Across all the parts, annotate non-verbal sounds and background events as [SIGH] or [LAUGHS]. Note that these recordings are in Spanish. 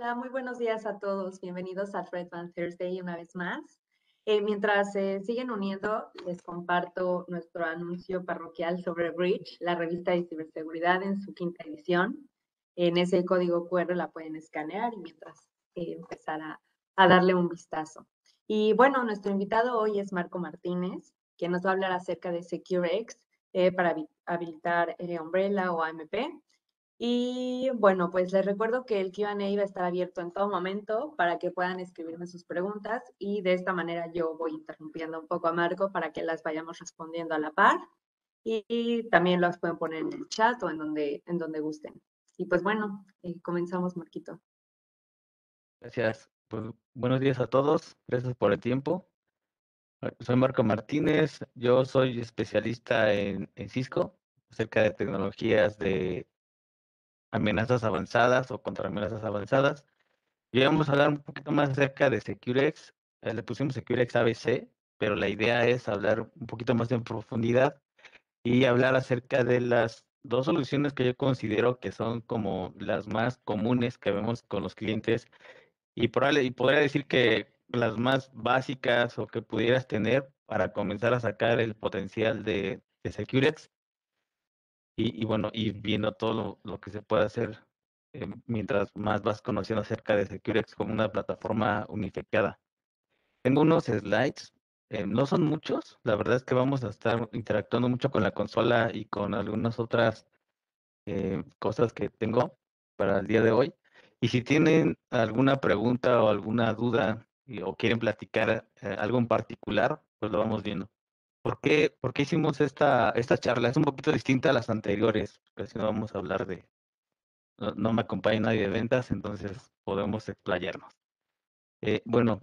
Hola, muy buenos días a todos. Bienvenidos a Red Van Thursday una vez más. Eh, mientras se siguen uniendo, les comparto nuestro anuncio parroquial sobre Bridge, la revista de ciberseguridad en su quinta edición. En ese código QR la pueden escanear y mientras eh, empezar a, darle un vistazo. Y bueno, nuestro invitado hoy es Marco Martínez, quien nos va a hablar acerca de SecureX eh, para habilitar el eh, Umbrella o AMP. Y bueno, pues les recuerdo que el QA va a estar abierto en todo momento para que puedan escribirme sus preguntas y de esta manera yo voy interrumpiendo un poco a Marco para que las vayamos respondiendo a la par y, también las pueden poner en el chat o en donde, en donde gusten. Y pues bueno, eh, comenzamos, Marquito. Gracias. Pues, buenos días a todos. Gracias por el tiempo. Ah, soy Marco Martínez. Yo soy especialista en Cisco acerca de tecnologías de amenazas avanzadas o contra amenazas avanzadas. Y vamos a hablar un poquito más acerca de Securex. Eh, le pusimos Securex ABC, pero la idea es hablar un poquito más en profundidad y hablar acerca de las dos soluciones que yo considero que son como las más comunes que vemos con los clientes y, probable, y podría decir que las más básicas o que pudieras tener para comenzar a sacar el potencial de, de Securex y, bueno, y viendo todo lo, que se puede hacer eh, mientras más vas conociendo acerca de Securex como una plataforma unificada. Tengo unos slides, eh, no son muchos, la verdad es que vamos a estar interactuando mucho con la consola y con algunas otras eh, cosas que tengo para el día de hoy. Y si tienen alguna pregunta o alguna duda o quieren platicar algo en particular, pues lo vamos viendo. ¿por qué, por qué hicimos esta, esta charla? Es un poquito distinta a las anteriores, porque si no vamos a hablar de... No, me acompaña nadie de ventas, entonces podemos explayarnos. Eh, bueno,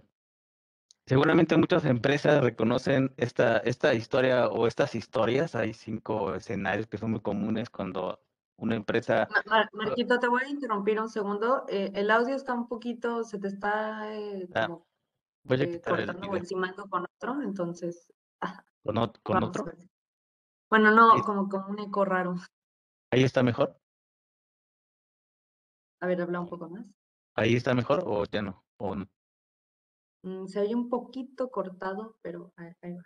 seguramente muchas empresas reconocen esta, esta historia o estas historias. Hay cinco escenarios que son muy comunes cuando una empresa... Marquito, te voy a interrumpir un segundo. Eh, el audio está un poquito, se te está eh, ah, voy a el o con otro, entonces... [LAUGHS] Ah, bueno, no, como con un eco raro. ¿Ahí está mejor? A ver, habla un poco más. ¿Ahí está mejor o ya no? ¿O mm, se oye un poquito cortado, pero ahí, va.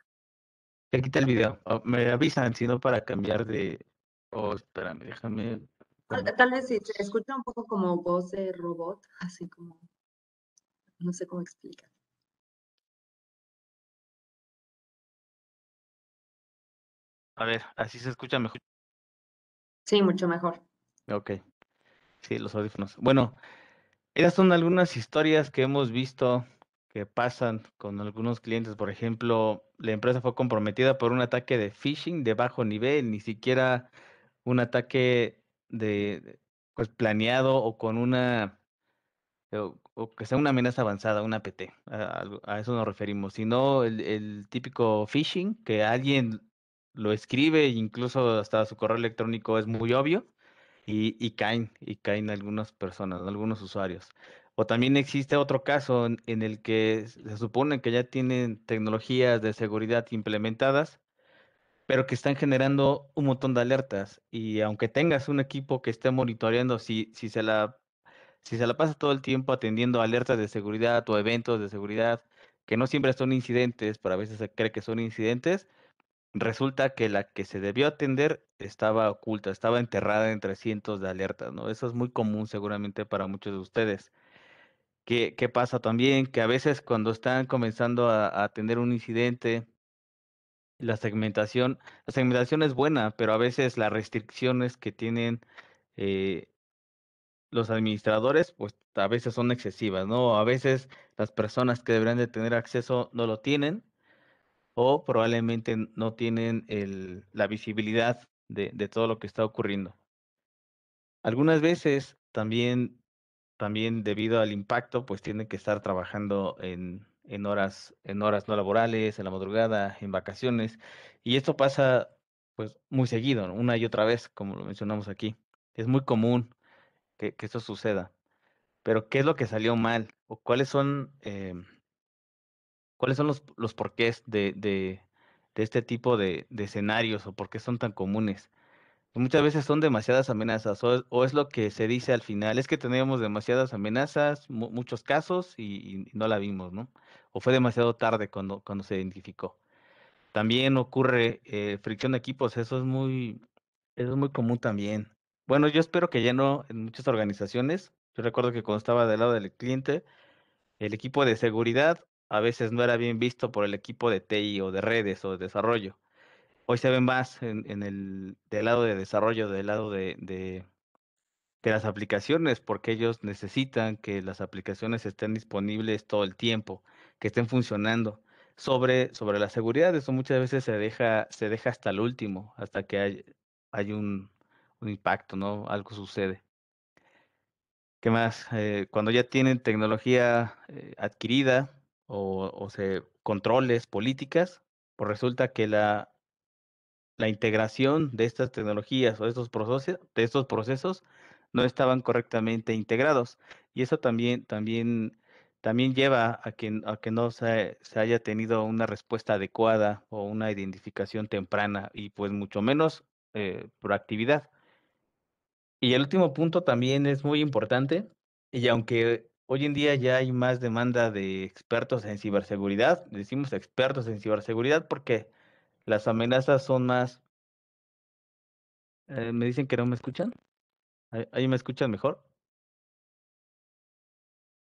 Te quita el video. Ah, me avisan, si no, para cambiar de... O, oh, espérame, déjame... Tal vez si se escucha un poco como voz de robot, así como... No sé cómo explicar. A ver, así se escucha mejor. Sí, mucho mejor. Ok. Sí, los audífonos. Bueno, esas son algunas historias que hemos visto que pasan con algunos clientes. Por ejemplo, la empresa fue comprometida por un ataque de phishing de bajo nivel, ni siquiera un ataque de pues planeado o con una o, que sea una amenaza avanzada, una APT. A, eso nos referimos. Sino el, el típico phishing que alguien lo escribe, incluso hasta su correo electrónico es muy obvio, y, caen, y caen algunas personas, algunos usuarios. O también existe otro caso en, el que se supone que ya tienen tecnologías de seguridad implementadas, pero que están generando un montón de alertas. Y aunque tengas un equipo que esté monitoreando, si, si, se, la, si se la pasa todo el tiempo atendiendo alertas de seguridad o eventos de seguridad, que no siempre son incidentes, pero a veces se cree que son incidentes, resulta que la que se debió atender estaba oculta, estaba enterrada entre cientos de alertas, ¿no? Eso es muy común seguramente para muchos de ustedes. ¿Qué, pasa también? Que a veces cuando están comenzando a, atender un incidente, la segmentación, la segmentación es buena, pero a veces las restricciones que tienen eh, los administradores, pues a veces son excesivas, ¿no? A veces las personas que deberían de tener acceso no lo tienen o probablemente no tienen el, la visibilidad de, todo lo que está ocurriendo. Algunas veces también, también debido al impacto, pues tienen que estar trabajando en, horas, en horas no laborales, en la madrugada, en vacaciones, y esto pasa pues muy seguido, una y otra vez, como lo mencionamos aquí. Es muy común que, esto suceda. Pero, ¿qué es lo que salió mal? ¿O cuáles son em, ¿Cuáles son los, los porqués de, este tipo de, escenarios o por qué son tan comunes? Muchas veces son demasiadas amenazas o, es lo que se dice al final, es que teníamos demasiadas amenazas, muchos casos y, no la vimos, ¿no? O fue demasiado tarde cuando, cuando se identificó. También ocurre eh, fricción de equipos, eso es muy, eso es muy común también. Bueno, yo espero que ya no en muchas organizaciones. Yo recuerdo que cuando estaba del lado del cliente, el equipo de seguridad a veces no era bien visto por el equipo de TI o de redes o de desarrollo. Hoy se ven más en, el, del lado de desarrollo, del lado de, de, las aplicaciones, porque ellos necesitan que las aplicaciones estén disponibles todo el tiempo, que estén funcionando. Sobre, sobre la seguridad, eso muchas veces se deja, se deja hasta el último, hasta que hay, hay un, impacto, ¿no? Algo sucede. ¿Qué más? Eh, cuando ya tienen tecnología eh, adquirida, o, se, controles políticas, pues resulta que la, la integración de estas tecnologías o de estos, procesos, de estos procesos no estaban correctamente integrados. Y eso también, también, también lleva a que, a que no se, haya tenido una respuesta adecuada o una identificación temprana y pues mucho menos eh, proactividad. Y el último punto también es muy importante y aunque Hoy en día ya hay más demanda de expertos en ciberseguridad. Decimos expertos en ciberseguridad porque las amenazas son más... Eh, me dicen que no me escuchan. ¿Ahí me escuchan mejor?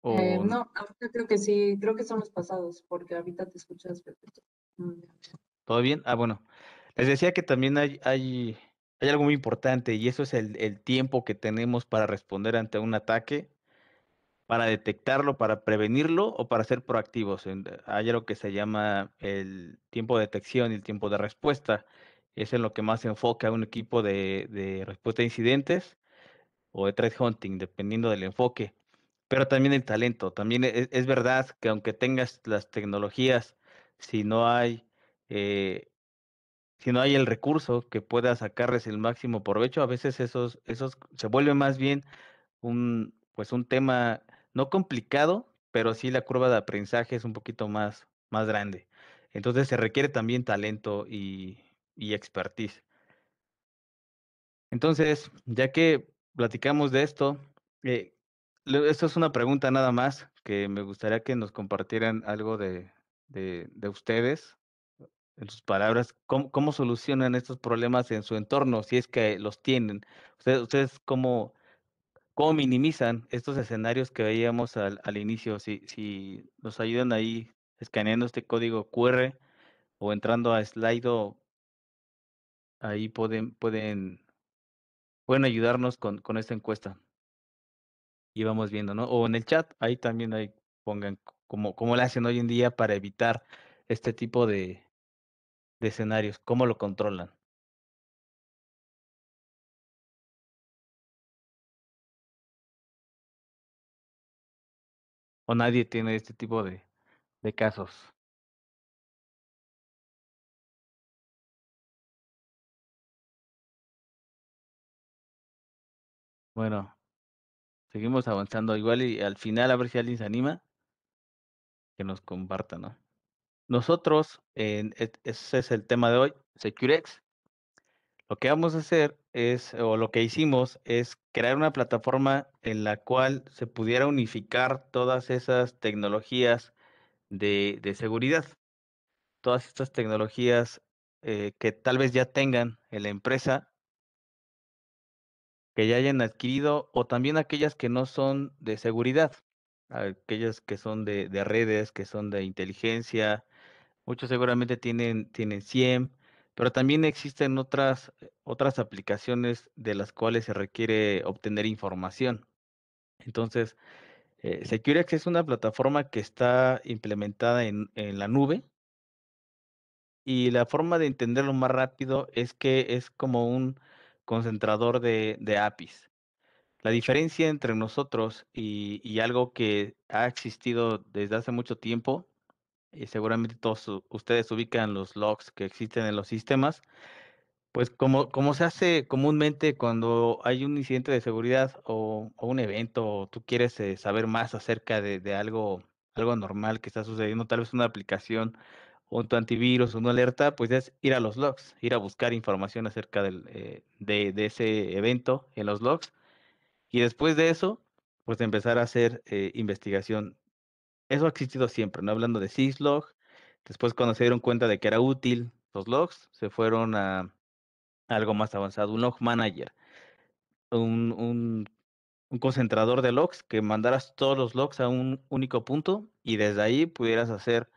Eh, no, creo que sí, creo que son los pasados, porque ahorita te escuchas perfecto. Mm, ¿Todo bien? Ah, bueno. Les decía que también hay, hay, algo muy importante y eso es el tiempo que tenemos para responder ante un ataque para detectarlo, para prevenirlo o para ser proactivos. Eh, hay lo que se llama el tiempo de detección y el tiempo de respuesta. Es en lo que más se enfoca un equipo de, respuesta a incidentes o de threat hunting, dependiendo del enfoque. Pero también el talento. También e, e, es, verdad que aunque tengas las tecnologías, si no hay eh, si no hay el recurso que pueda sacarles el máximo provecho, a veces esos, esos se vuelve más bien un, pues un tema no complicado, pero sí la curva de aprendizaje es un poquito más, más grande. Entonces se requiere también talento y, y expertise. Entonces, ya que platicamos de esto, eh, esto es una pregunta nada más que me gustaría que nos compartieran algo de, de, ustedes, en sus palabras, ¿cómo, solucionan estos problemas en su entorno, si es que los tienen. ustedes cómo, cómo minimizan estos escenarios que veíamos al, inicio. Si, si, nos ayudan ahí escaneando este código QR o entrando a Slido, ahí pueden, pueden, pueden ayudarnos con, con esta encuesta. Y vamos viendo, ¿no? O en el chat, ahí también ahí pongan cómo, cómo lo hacen hoy en día para evitar este tipo de, de escenarios, cómo lo controlan. o nadie tiene este tipo de, de casos. Bueno, seguimos avanzando igual y al final a ver si alguien se anima que nos comparta, ¿no? Nosotros, e, ese es el tema de hoy, Securex. Lo que vamos a hacer es, o lo que hicimos es crear una plataforma en la cual se pudiera unificar todas esas tecnologías de, seguridad, todas estas tecnologías eh, que tal vez ya tengan en la empresa, que ya hayan adquirido, o también aquellas que no son de seguridad, aquellas que son de, redes, que son de inteligencia, muchos seguramente tienen, tienen pero también existen otras, eh, otras aplicaciones de las cuales se requiere obtener información. Entonces, eh, SecureX es una plataforma que está implementada en, la nube y la forma de entenderlo más rápido es que es como un concentrador de, APIs. La diferencia entre nosotros y, y algo que ha existido desde hace mucho tiempo y seguramente todos ustedes ubican los logs que existen en los sistemas, pues como, como se hace comúnmente cuando hay un incidente de seguridad o, un evento, tú quieres eh, saber más acerca de, algo, algo normal que está sucediendo, tal vez una aplicación o tu antivirus, o una alerta, pues es ir a los logs, ir a buscar información acerca eh, de, ese evento en los logs. Y después de eso, pues empezar a hacer eh, investigación eso ha existido siempre, ¿no? Hablando de syslog, después cuando se dieron cuenta de que era útil los logs, se fueron a, algo más avanzado, un log manager, un, concentrador de logs que mandaras todos los logs a un único punto y desde ahí pudieras hacer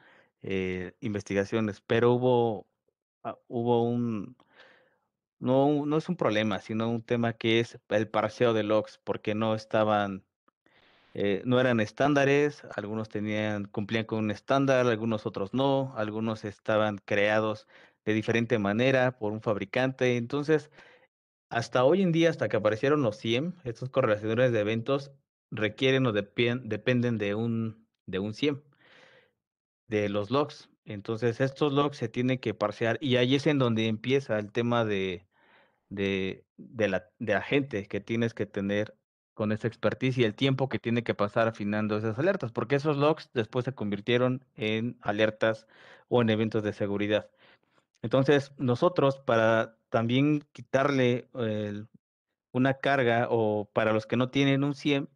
eh, investigaciones, pero hubo, ah, hubo un... No, no es un problema, sino un tema que es el parseo de logs, porque no estaban eh, no eran estándares, algunos tenían, cumplían con un estándar, algunos otros no, algunos estaban creados de diferente manera por un fabricante. Entonces, hasta hoy en día, hasta que aparecieron los CIEM, estos correlacionadores de eventos requieren o dependen de un, de un CIEM, de los logs. Entonces, estos logs se tienen que parsear y ahí es en donde empieza el tema de, de, la, de la gente que tienes que tener con esa expertise y el tiempo que tiene que pasar afinando esas alertas, porque esos logs después se convirtieron en alertas o en eventos de seguridad. Entonces, nosotros para también quitarle una carga o para los que no tienen un CIEM,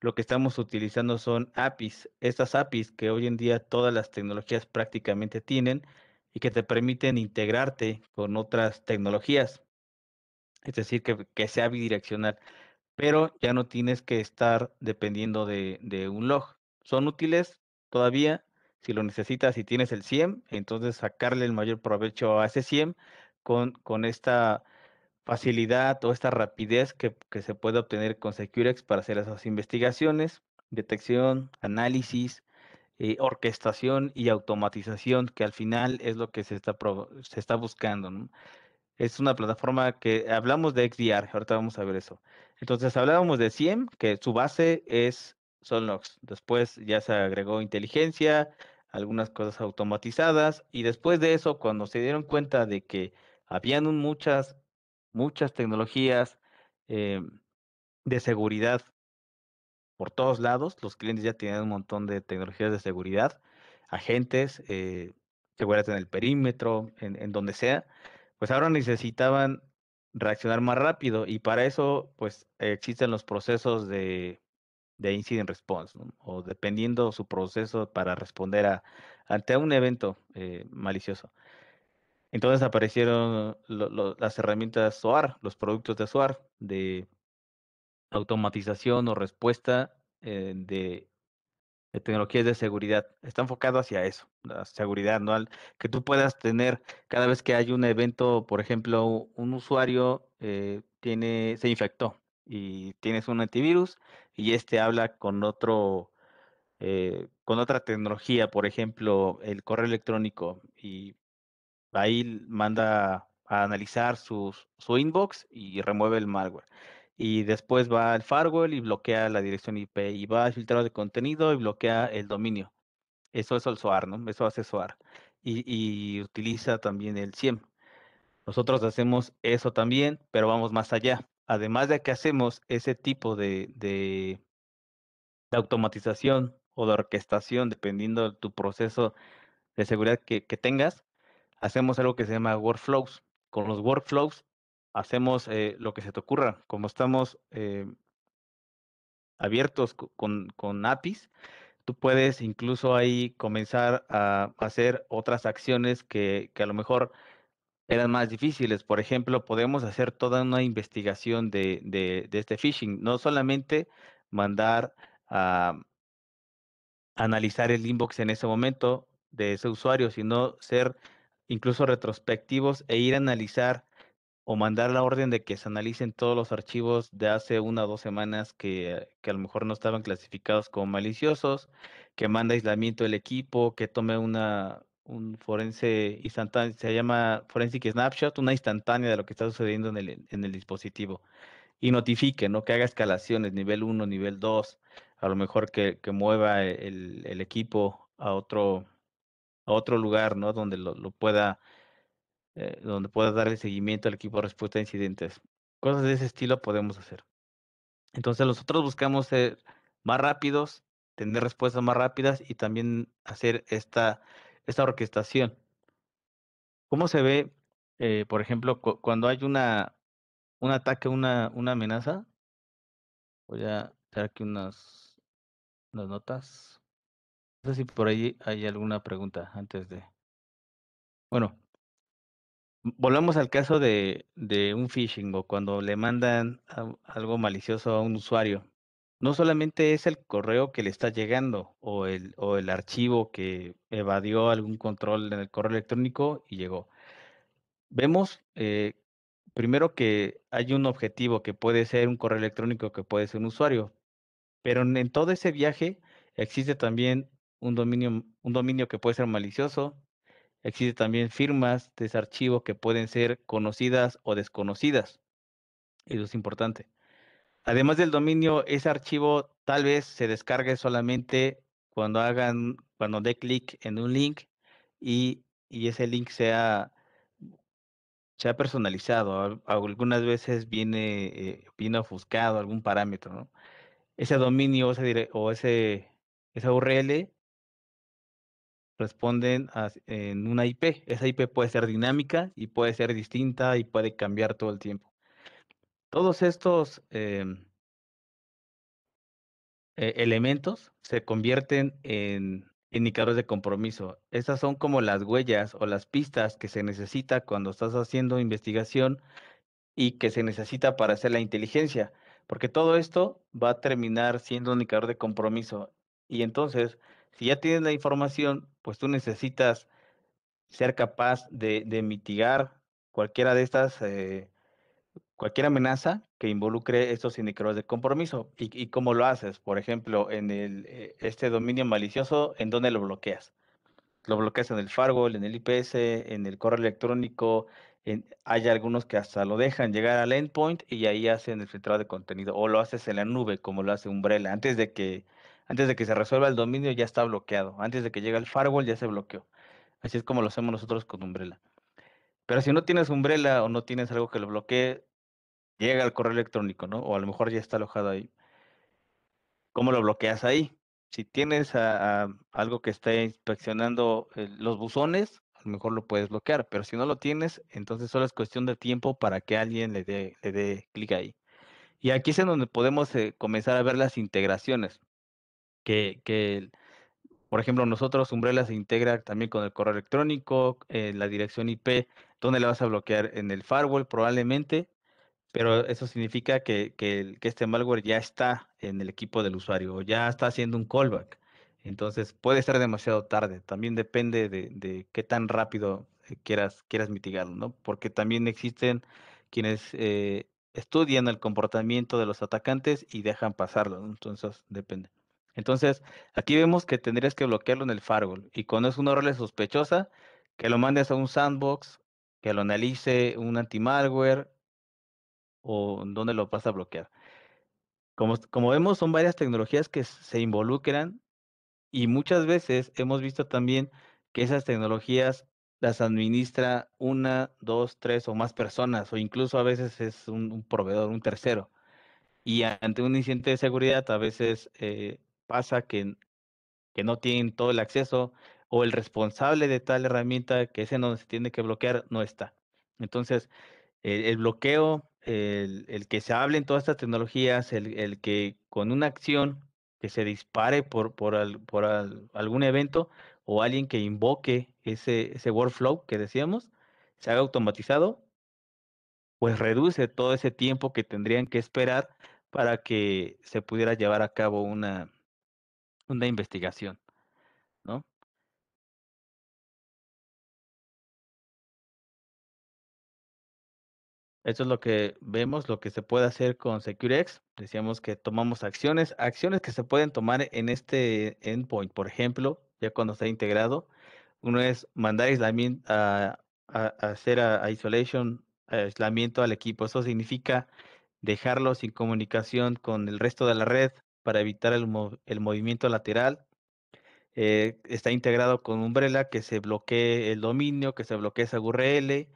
lo que estamos utilizando son APIs, estas APIs que hoy en día todas las tecnologías prácticamente tienen y que te permiten integrarte con otras tecnologías, es decir, que, que sea bidireccional pero ya no tienes que estar dependiendo de, de un log. Son útiles todavía, si lo necesitas y tienes el SIEM, entonces sacarle el mayor provecho a ese SIEM con, con esta facilidad o esta rapidez que, que, se puede obtener con Securex para hacer esas investigaciones, detección, análisis, eh, orquestación y automatización, que al final es lo que se está, se está buscando es una plataforma que hablamos de XDR, ahorita vamos a ver eso. Entonces hablábamos de CIEM, que su base es Solnox. Después ya se agregó inteligencia, algunas cosas automatizadas y después de eso, cuando se dieron cuenta de que habían muchas, muchas tecnologías eh, de seguridad por todos lados, los clientes ya tenían un montón de tecnologías de seguridad, agentes, que eh, seguridad en el perímetro, en, en donde sea pues ahora necesitaban reaccionar más rápido y para eso pues existen los procesos de, incident response o dependiendo su proceso para responder ante un evento eh, malicioso. Entonces aparecieron las herramientas SOAR, los productos de SOAR de automatización o respuesta eh, de tecnologías de seguridad. Está enfocado hacia eso, la seguridad, ¿no? que tú puedas tener cada vez que hay un evento, por ejemplo, un usuario eh, tiene, se infectó y tienes un antivirus y este habla con otro, eh, con otra tecnología, por ejemplo, el correo electrónico y ahí manda a analizar sus, su inbox y remueve el malware y después va al firewall y bloquea la dirección IP y va a filtrar de contenido y bloquea el dominio. Eso es el SOAR, ¿no? Eso hace SOAR. Y, utiliza también el CIEM. Nosotros hacemos eso también, pero vamos más allá. Además de que hacemos ese tipo de, de, automatización o de orquestación, dependiendo de tu proceso de seguridad que, que tengas, hacemos algo que se llama workflows. Con los workflows hacemos eh, lo que se te ocurra. Como estamos eh, abiertos con, con APIs, tú puedes incluso ahí comenzar a hacer otras acciones que, a lo mejor eran más difíciles. Por ejemplo, podemos hacer toda una investigación de, este phishing, no solamente mandar a analizar el inbox en ese momento de ese usuario, sino ser incluso retrospectivos e ir a analizar o mandar la orden de que se analicen todos los archivos de hace una o dos semanas que, que a lo mejor no estaban clasificados como maliciosos, que manda aislamiento el equipo, que tome una, un forense instantáneo, se llama Forensic Snapshot, una instantánea de lo que está sucediendo en el, en el dispositivo. Y notifique, ¿no? Que haga escalaciones, nivel 1, nivel 2, a lo mejor que, mueva el, equipo a otro, a otro lugar, ¿no? Donde lo pueda eh, donde puedas darle seguimiento al equipo de respuesta a incidentes. Cosas de ese estilo podemos hacer. Entonces nosotros buscamos ser más rápidos, tener respuestas más rápidas y también hacer esta, esta orquestación. ¿Cómo se ve, eh, por ejemplo, cuando hay una, un ataque, una, una amenaza? Voy a dar aquí unas, unas notas. No sé si por ahí hay alguna pregunta antes de... Bueno, volvamos al caso de, un phishing o cuando le mandan algo malicioso a un usuario. No solamente es el correo que le está llegando o el, archivo que evadió algún control en el correo electrónico y llegó. Vemos eh, primero que hay un objetivo que puede ser un correo electrónico, que puede ser un usuario, pero en, en todo ese viaje existe también un dominio, un dominio que puede ser malicioso, Existen también firmas de ese archivo que pueden ser conocidas o desconocidas. Eso es importante. Además del dominio, ese archivo tal vez se descargue solamente cuando hagan, cuando dé clic en un link y, ese link sea, ha personalizado. Algunas veces eh, viene, ofuscado algún parámetro, Ese dominio o o ese, esa URL responden en una IP. Esa IP puede ser dinámica y puede ser distinta y puede cambiar todo el tiempo. Todos estos em, e, elementos se convierten en indicadores de compromiso. Estas son como las huellas o las pistas que se necesita cuando estás haciendo investigación y que se necesita para hacer la inteligencia, porque todo esto va a terminar siendo un indicador de compromiso. Y entonces, si ya tienes la información, pues tú necesitas ser capaz de, mitigar cualquiera de estas, eh, cualquier amenaza que involucre estos indicadores de compromiso. ¿Y, cómo lo haces? Por ejemplo, en el, eh, este dominio malicioso, ¿en dónde lo bloqueas? Lo bloqueas en el firewall, en el IPS, en el correo electrónico, hay algunos que hasta lo dejan llegar al endpoint y ahí hacen el filtrado de contenido o lo haces en la nube como lo hace Umbrella antes de que antes de que se resuelva el dominio ya está bloqueado. Antes de que llegue el firewall ya se bloqueó. Así es como lo hacemos nosotros con Umbrella. Pero si no tienes Umbrella o no tienes algo que lo bloquee, llega al correo electrónico, ¿no? O a lo mejor ya está alojado ahí. ¿Cómo lo bloqueas ahí? Si tienes algo que esté inspeccionando eh, los buzones, a lo mejor lo puedes bloquear, pero si no lo tienes, entonces solo es cuestión de tiempo para que alguien le dé, clic ahí. Y aquí es en donde podemos eh, comenzar a ver las integraciones que, por ejemplo, nosotros Umbrella se integra también con el correo electrónico, eh, la dirección IP, donde la vas a bloquear en el firewall probablemente, pero eso significa que, que, este malware ya está en el equipo del usuario, ya está haciendo un callback. Entonces puede ser demasiado tarde, también depende de, qué tan rápido eh, quieras, quieras mitigarlo, ¿no? Porque también existen quienes eh, estudian el comportamiento de los atacantes y dejan pasarlo, entonces depende. Entonces, aquí vemos que tendrías que bloquearlo en el firewall y cuando es una URL sospechosa, que lo mandes a un sandbox, que lo analice un anti-malware o donde lo vas a bloquear. Como, como vemos, son varias tecnologías que se involucran y muchas veces hemos visto también que esas tecnologías las administra una, dos, tres o más personas o incluso a veces es un, proveedor, un tercero. Y ante un incidente de seguridad, a veces eh, pasa que, no tienen todo el acceso o el responsable de tal herramienta que ese donde se tiene que bloquear no está. Entonces, el, bloqueo, el, que se hable en todas estas tecnologías, el, el que con una acción que se dispare por, por, al, por algún evento o alguien que invoque ese, ese workflow que decíamos, se haga automatizado, pues reduce todo ese tiempo que tendrían que esperar para que se pudiera llevar a cabo una, una investigación, ¿no? Esto es lo que vemos, lo que se puede hacer con SecureX. Decíamos que tomamos acciones, acciones que se pueden tomar en este endpoint, por ejemplo, ya cuando está integrado. Uno es mandar a, a, a hacer a, isolation, aislamiento al equipo. Eso significa dejarlo sin comunicación con el resto de la red, para evitar el, movimiento lateral. Eh, está integrado con Umbrella que se bloquee el dominio, que se bloquee esa URL.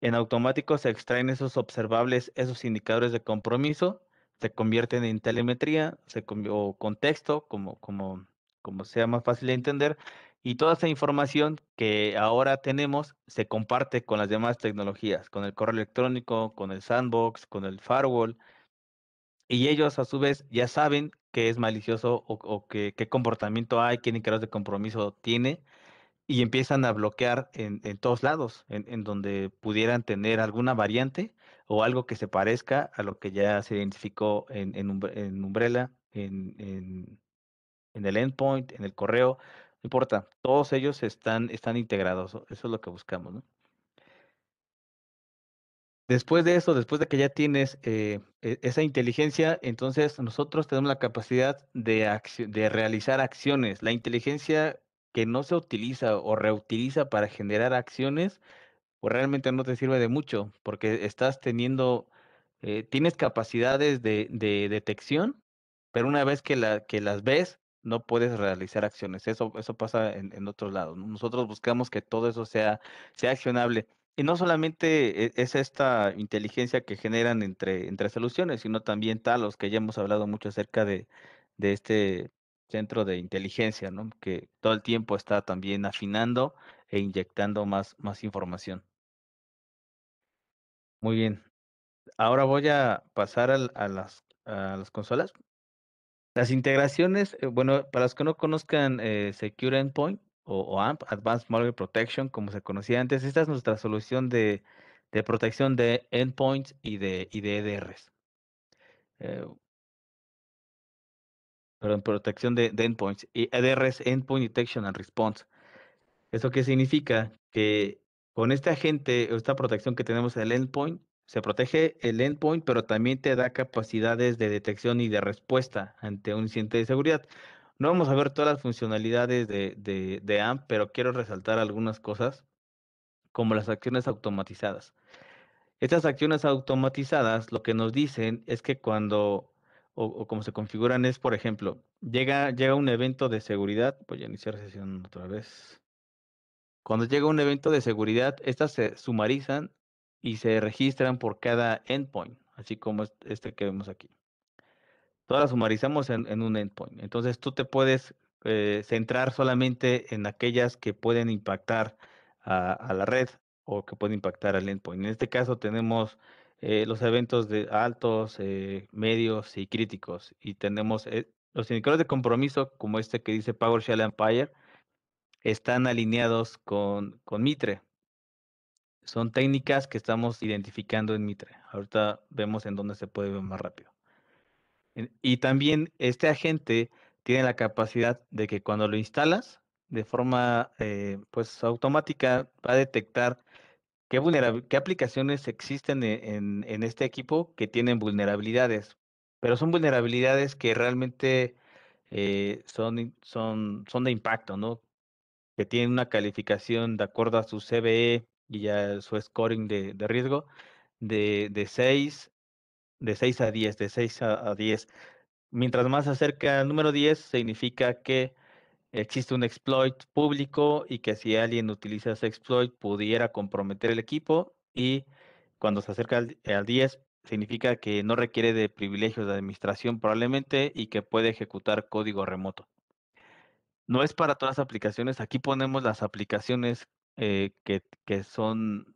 En automático se extraen esos observables, esos indicadores de compromiso, se convierten en telemetría se o contexto, como, como sea más fácil de entender, y toda esa información que ahora tenemos se comparte con las demás tecnologías, con el correo electrónico, con el sandbox, con el firewall, y ellos a su vez ya saben que es malicioso o, que qué comportamiento hay, qué grados de compromiso tiene, y empiezan a bloquear en, todos lados, en, donde pudieran tener alguna variante o algo que se parezca a lo que ya se identificó en, Umbrella, en, en el endpoint, en el correo, no importa, todos ellos están, están integrados, eso es lo que buscamos, ¿no? Después de eso, después de que ya tienes eh, e, esa inteligencia, entonces nosotros tenemos la capacidad de, realizar acciones. La inteligencia que no se utiliza o reutiliza para generar acciones, pues realmente no te sirve de mucho, porque estás teniendo, eh, tienes capacidades de, detección, pero una vez que, las ves, no puedes realizar acciones. Eso, eso pasa en, en otros lados. Nosotros buscamos que todo eso sea, sea accionable. Y no solamente e, es esta inteligencia que generan entre, entre soluciones, sino también talos, que ya hemos hablado mucho acerca de, de este centro de inteligencia, ¿no? que todo el tiempo está también afinando e inyectando más, más información. Muy bien. Ahora voy a pasar a, a, las, a las consolas. Las integraciones, eh, bueno, para los que no conozcan eh, Secure Endpoint, o, AMP, Advanced Malware Protection, como se conocía antes. Esta es nuestra solución de, de protección de endpoints y de, y de EDRs. Eh, perdón, protección de, endpoints. Y EDRs, Endpoint Detection and Response. ¿Eso qué significa? Que con este agente, esta protección que tenemos en el endpoint, se protege el endpoint, pero también te da capacidades de detección y de respuesta ante un incidente de seguridad. No vamos a ver todas las funcionalidades de, de, AMP, pero quiero resaltar algunas cosas, como las acciones automatizadas. Estas acciones automatizadas lo que nos dicen es que cuando, o, como se configuran es, por ejemplo, llega, llega un evento de seguridad, voy a iniciar sesión otra vez. Cuando llega un evento de seguridad, estas se sumarizan y se registran por cada endpoint, así como este que vemos aquí todas las sumarizamos en, un endpoint. Entonces tú te puedes eh, centrar solamente en aquellas que pueden impactar a, la red o que pueden impactar al endpoint. En este caso tenemos eh, los eventos de altos, eh, medios y críticos. Y tenemos los indicadores de compromiso, como este que dice PowerShell Empire, están alineados con, con Mitre. Son técnicas que estamos identificando en Mitre. Ahorita vemos en dónde se puede ver más rápido. Y también este agente tiene la capacidad de que cuando lo instalas de forma eh, pues automática va a detectar qué, qué aplicaciones existen e-, en, este equipo que tienen vulnerabilidades, pero son vulnerabilidades que realmente eh, son, de impacto, ¿no? Que tienen una calificación de acuerdo a su CBE y a su scoring de, riesgo de, de 6 de 6 a 10, de 6 a 10. Mientras más se acerca al número 10, significa que existe un exploit público y que si alguien utiliza ese exploit pudiera comprometer el equipo y cuando se acerca al, 10 significa que no requiere de privilegios de administración probablemente y que puede ejecutar código remoto. No es para todas las aplicaciones, aquí ponemos las aplicaciones eh, que, que son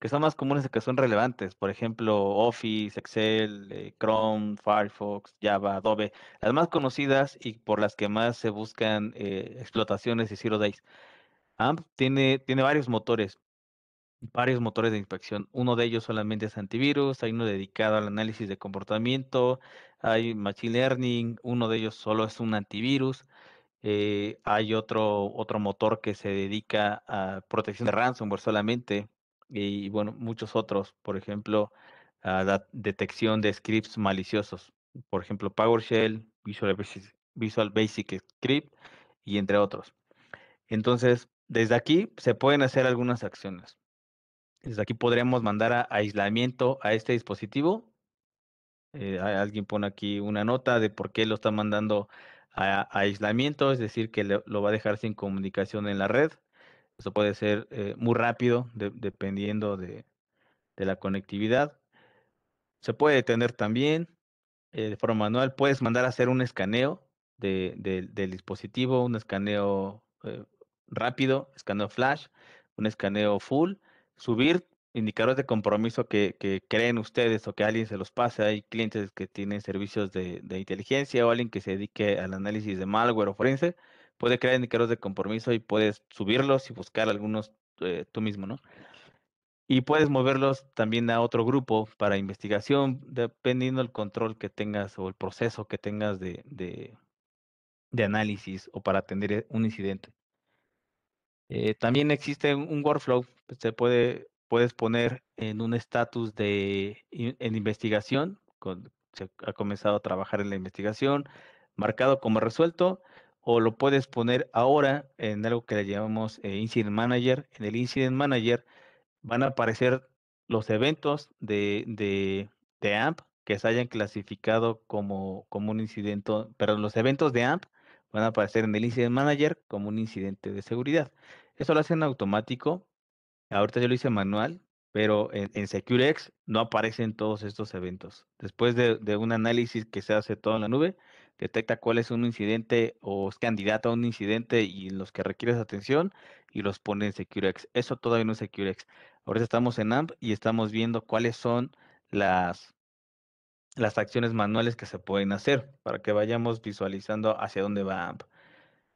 que son más comunes y que son relevantes. Por ejemplo, Office, Excel, eh, Chrome, Firefox, Java, Adobe, las más conocidas y por las que más se buscan eh, explotaciones y zero days. AMP tiene, tiene varios motores, varios motores de inspección. Uno de ellos solamente es antivirus, hay uno dedicado al análisis de comportamiento, hay machine learning, uno de ellos solo es un antivirus. Eh, hay otro, otro motor que se dedica a protección de ransomware solamente, y bueno, muchos otros, por ejemplo, la detección de scripts maliciosos, por ejemplo, PowerShell, Visual Basic, Script y entre otros. Entonces, desde aquí se pueden hacer algunas acciones. Desde aquí podríamos mandar a aislamiento a este dispositivo. Eh, alguien pone aquí una nota de por qué lo está mandando a, aislamiento, es decir, que lo va a dejar sin comunicación en la red. Esto puede ser eh, muy rápido dependiendo de, de, la conectividad. Se puede detener también eh, de forma manual. Puedes mandar a hacer un escaneo de, del dispositivo, un escaneo rápido, eh, rápido, escaneo flash, un escaneo full, subir indicadores de compromiso que, que, creen ustedes o que alguien se los pase. Hay clientes que tienen servicios de, de, inteligencia o alguien que se dedique al análisis de malware o forense puede crear indicadores de compromiso y puedes subirlos y buscar algunos eh, tú mismo, ¿no? Y puedes moverlos también a otro grupo para investigación, dependiendo del control que tengas o el proceso que tengas de, de, análisis o para atender eh, un incidente. Eh, también existe un, workflow, se puede, puedes poner en un estatus de en investigación, se ha comenzado a trabajar en la investigación, marcado como resuelto, o lo puedes poner ahora en algo que le llamamos eh, Incident Manager. En el Incident Manager van a aparecer los eventos de, de, de AMP que se hayan clasificado como, como un incidente, perdón, los eventos de AMP van a aparecer en el Incident Manager como un incidente de seguridad. Eso lo hacen automático. Ahorita yo lo hice manual, pero en, SecureX no aparecen todos estos eventos. Después de, de un análisis que se hace todo en la nube, detecta cuál es un incidente o es candidato a un incidente y los que requieres atención y los pone en SecureX. Eso todavía no es SecureX. Ahora estamos en AMP y estamos viendo cuáles son las, las acciones manuales que se pueden hacer para que vayamos visualizando hacia dónde va AMP.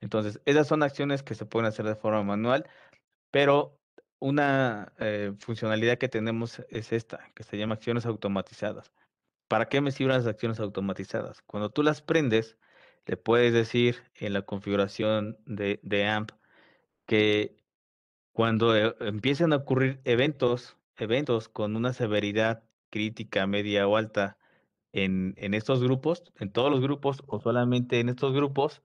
Entonces, esas son acciones que se pueden hacer de forma manual, pero una eh, funcionalidad que tenemos es esta, que se llama acciones automatizadas. ¿Para qué me sirven las acciones automatizadas? Cuando tú las prendes, le puedes decir en la configuración de, AMP que cuando eh, empiecen a ocurrir eventos, eventos con una severidad crítica, media o alta en, estos grupos, en todos los grupos o solamente en estos grupos,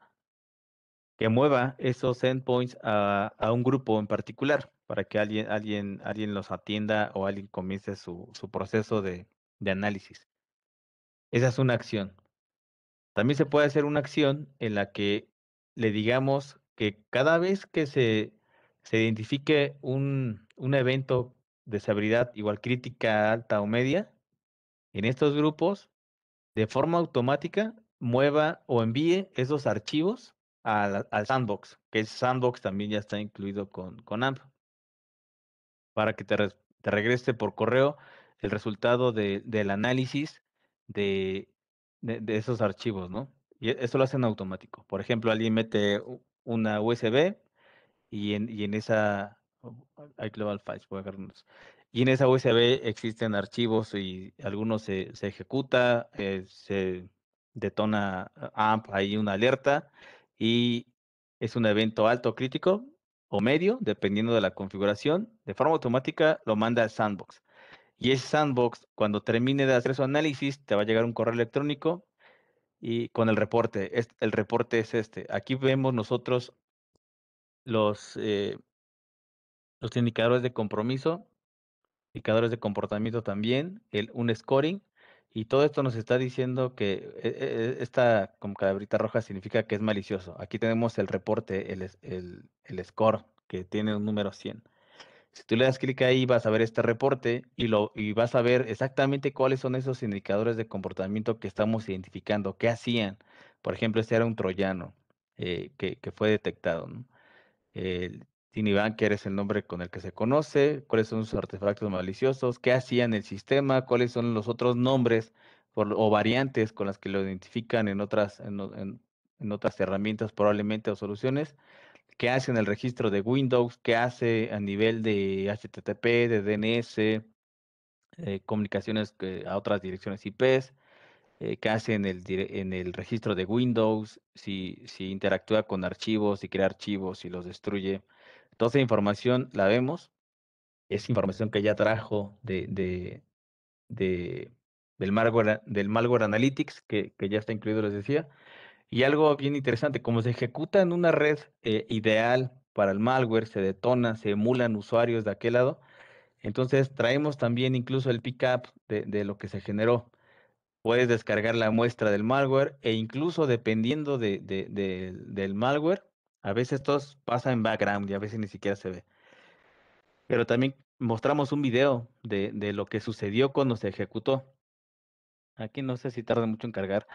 que mueva esos endpoints a, un grupo en particular para que alguien, alguien, alguien los atienda o alguien comience su, proceso de análisis. Esa es una acción. También se puede hacer una acción en la que le digamos que cada vez que se, identifique un, evento de severidad igual crítica, alta o media, en estos grupos, de forma automática, mueva o envíe esos archivos al, sandbox, que el sandbox también ya está incluido con, AMP, para que te, regrese por correo el resultado del análisis de, de, esos archivos, ¿no? Y e, eso lo hacen automático. Por ejemplo, alguien mete una USB y en, esa hay oh, Global Files, voy a unos. Y en esa USB existen archivos y algunos se, se ejecuta, eh, se detona eh, AMP, ah, hay una alerta y es un evento alto crítico o medio, dependiendo de la configuración. De forma automática lo manda al sandbox. Y ese sandbox, cuando termine de hacer su análisis, te va a llegar un correo electrónico y con el reporte. el reporte es este. Aquí vemos nosotros los, eh, los indicadores de compromiso, indicadores de comportamiento también, el, un scoring. Y todo esto nos está diciendo que e, e, e, esta como calabrita roja significa que es malicioso. Aquí tenemos el reporte, el, el, el score, que tiene un número 100. Si tú le das clic ahí, vas a ver este reporte y, lo, y vas a ver exactamente cuáles son esos indicadores de comportamiento que estamos identificando, qué hacían. Por ejemplo, este era un troyano eh, que, que, fue detectado. ¿no? El que es el nombre con el que se conoce, cuáles son sus artefactos maliciosos, qué hacían el sistema, cuáles son los otros nombres o variantes con las que lo identifican en otras, en otras herramientas probablemente o soluciones qué hace en el registro de Windows, qué hace a nivel de HTTP, de DNS, eh, comunicaciones a otras direcciones IP, eh, qué hace en el, en el registro de Windows, si, si interactúa con archivos, si crea archivos, si los destruye. Toda esa información la vemos, es información que ya trajo de, del, malware, del malware analytics, que, que ya está incluido, les decía. Y algo bien interesante, como se ejecuta en una red eh, ideal para el malware, se detona, se emulan usuarios de aquel lado, entonces traemos también incluso el pickup de, de lo que se generó. Puedes descargar la muestra del malware e incluso dependiendo de, del malware, a veces esto pasa en background y a veces ni siquiera se ve. Pero también mostramos un video de lo que sucedió cuando se ejecutó. Aquí no sé si tarda mucho en cargar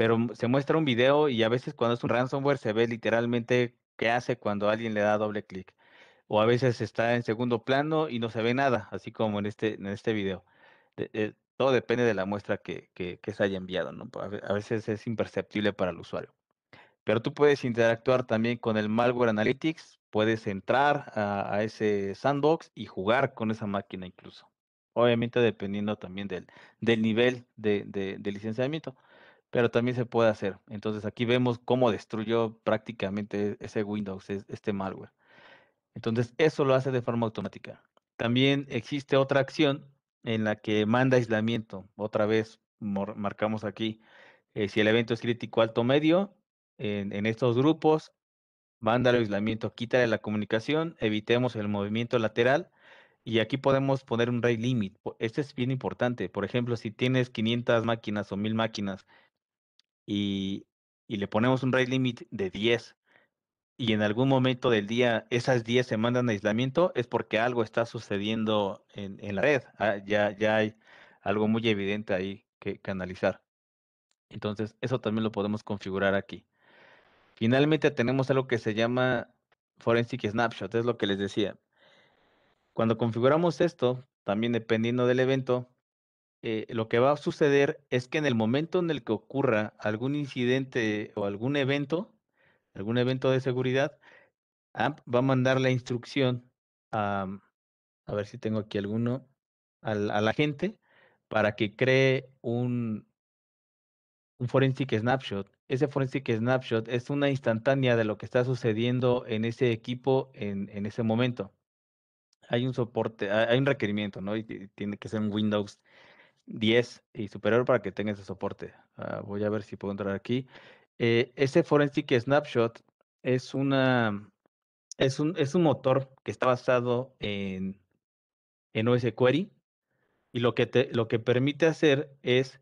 pero se muestra un video y a veces cuando es un ransomware se ve literalmente qué hace cuando alguien le da doble clic. O a veces está en segundo plano y no se ve nada, así como en este, en este video. Eh, todo depende de la muestra que, que, se haya enviado, ¿no? A veces es imperceptible para el usuario. Pero tú puedes interactuar también con el malware analytics, puedes entrar a, ese sandbox y jugar con esa máquina incluso. Obviamente dependiendo también del, del nivel de, licenciamiento pero también se puede hacer. Entonces aquí vemos cómo destruyó prácticamente ese Windows, este malware. Entonces eso lo hace de forma automática. También existe otra acción en la que manda aislamiento. Otra vez marcamos aquí, eh, si el evento es crítico alto medio, en, estos grupos, manda el aislamiento, quítale la comunicación, evitemos el movimiento lateral. Y aquí podemos poner un rate limit. Este es bien importante. Por ejemplo, si tienes 500 máquinas o 1000 máquinas y, le ponemos un rate limit de 10 y en algún momento del día esas 10 se mandan a aislamiento, es porque algo está sucediendo en, la red. Ah, ya, ya hay algo muy evidente ahí que canalizar. Entonces, eso también lo podemos configurar aquí. Finalmente, tenemos algo que se llama Forensic Snapshot, es lo que les decía. Cuando configuramos esto, también dependiendo del evento, eh, lo que va a suceder es que en el momento en el que ocurra algún incidente o algún evento, algún evento de seguridad, AMP va a mandar la instrucción a, mm, a ver si tengo aquí alguno, al, a la gente para que cree un, un forensic snapshot. Ese forensic snapshot es una instantánea de lo que está sucediendo en ese equipo en, en ese momento. Hay un soporte, hay un requerimiento, ¿no? Y tiene que ser un Windows 10 y superior para que tenga ese soporte. Ah, voy a ver si puedo entrar aquí. Eh, ese Forensic Snapshot es una es un, es un motor que está basado en, en OS Query y lo que, te, lo que permite hacer es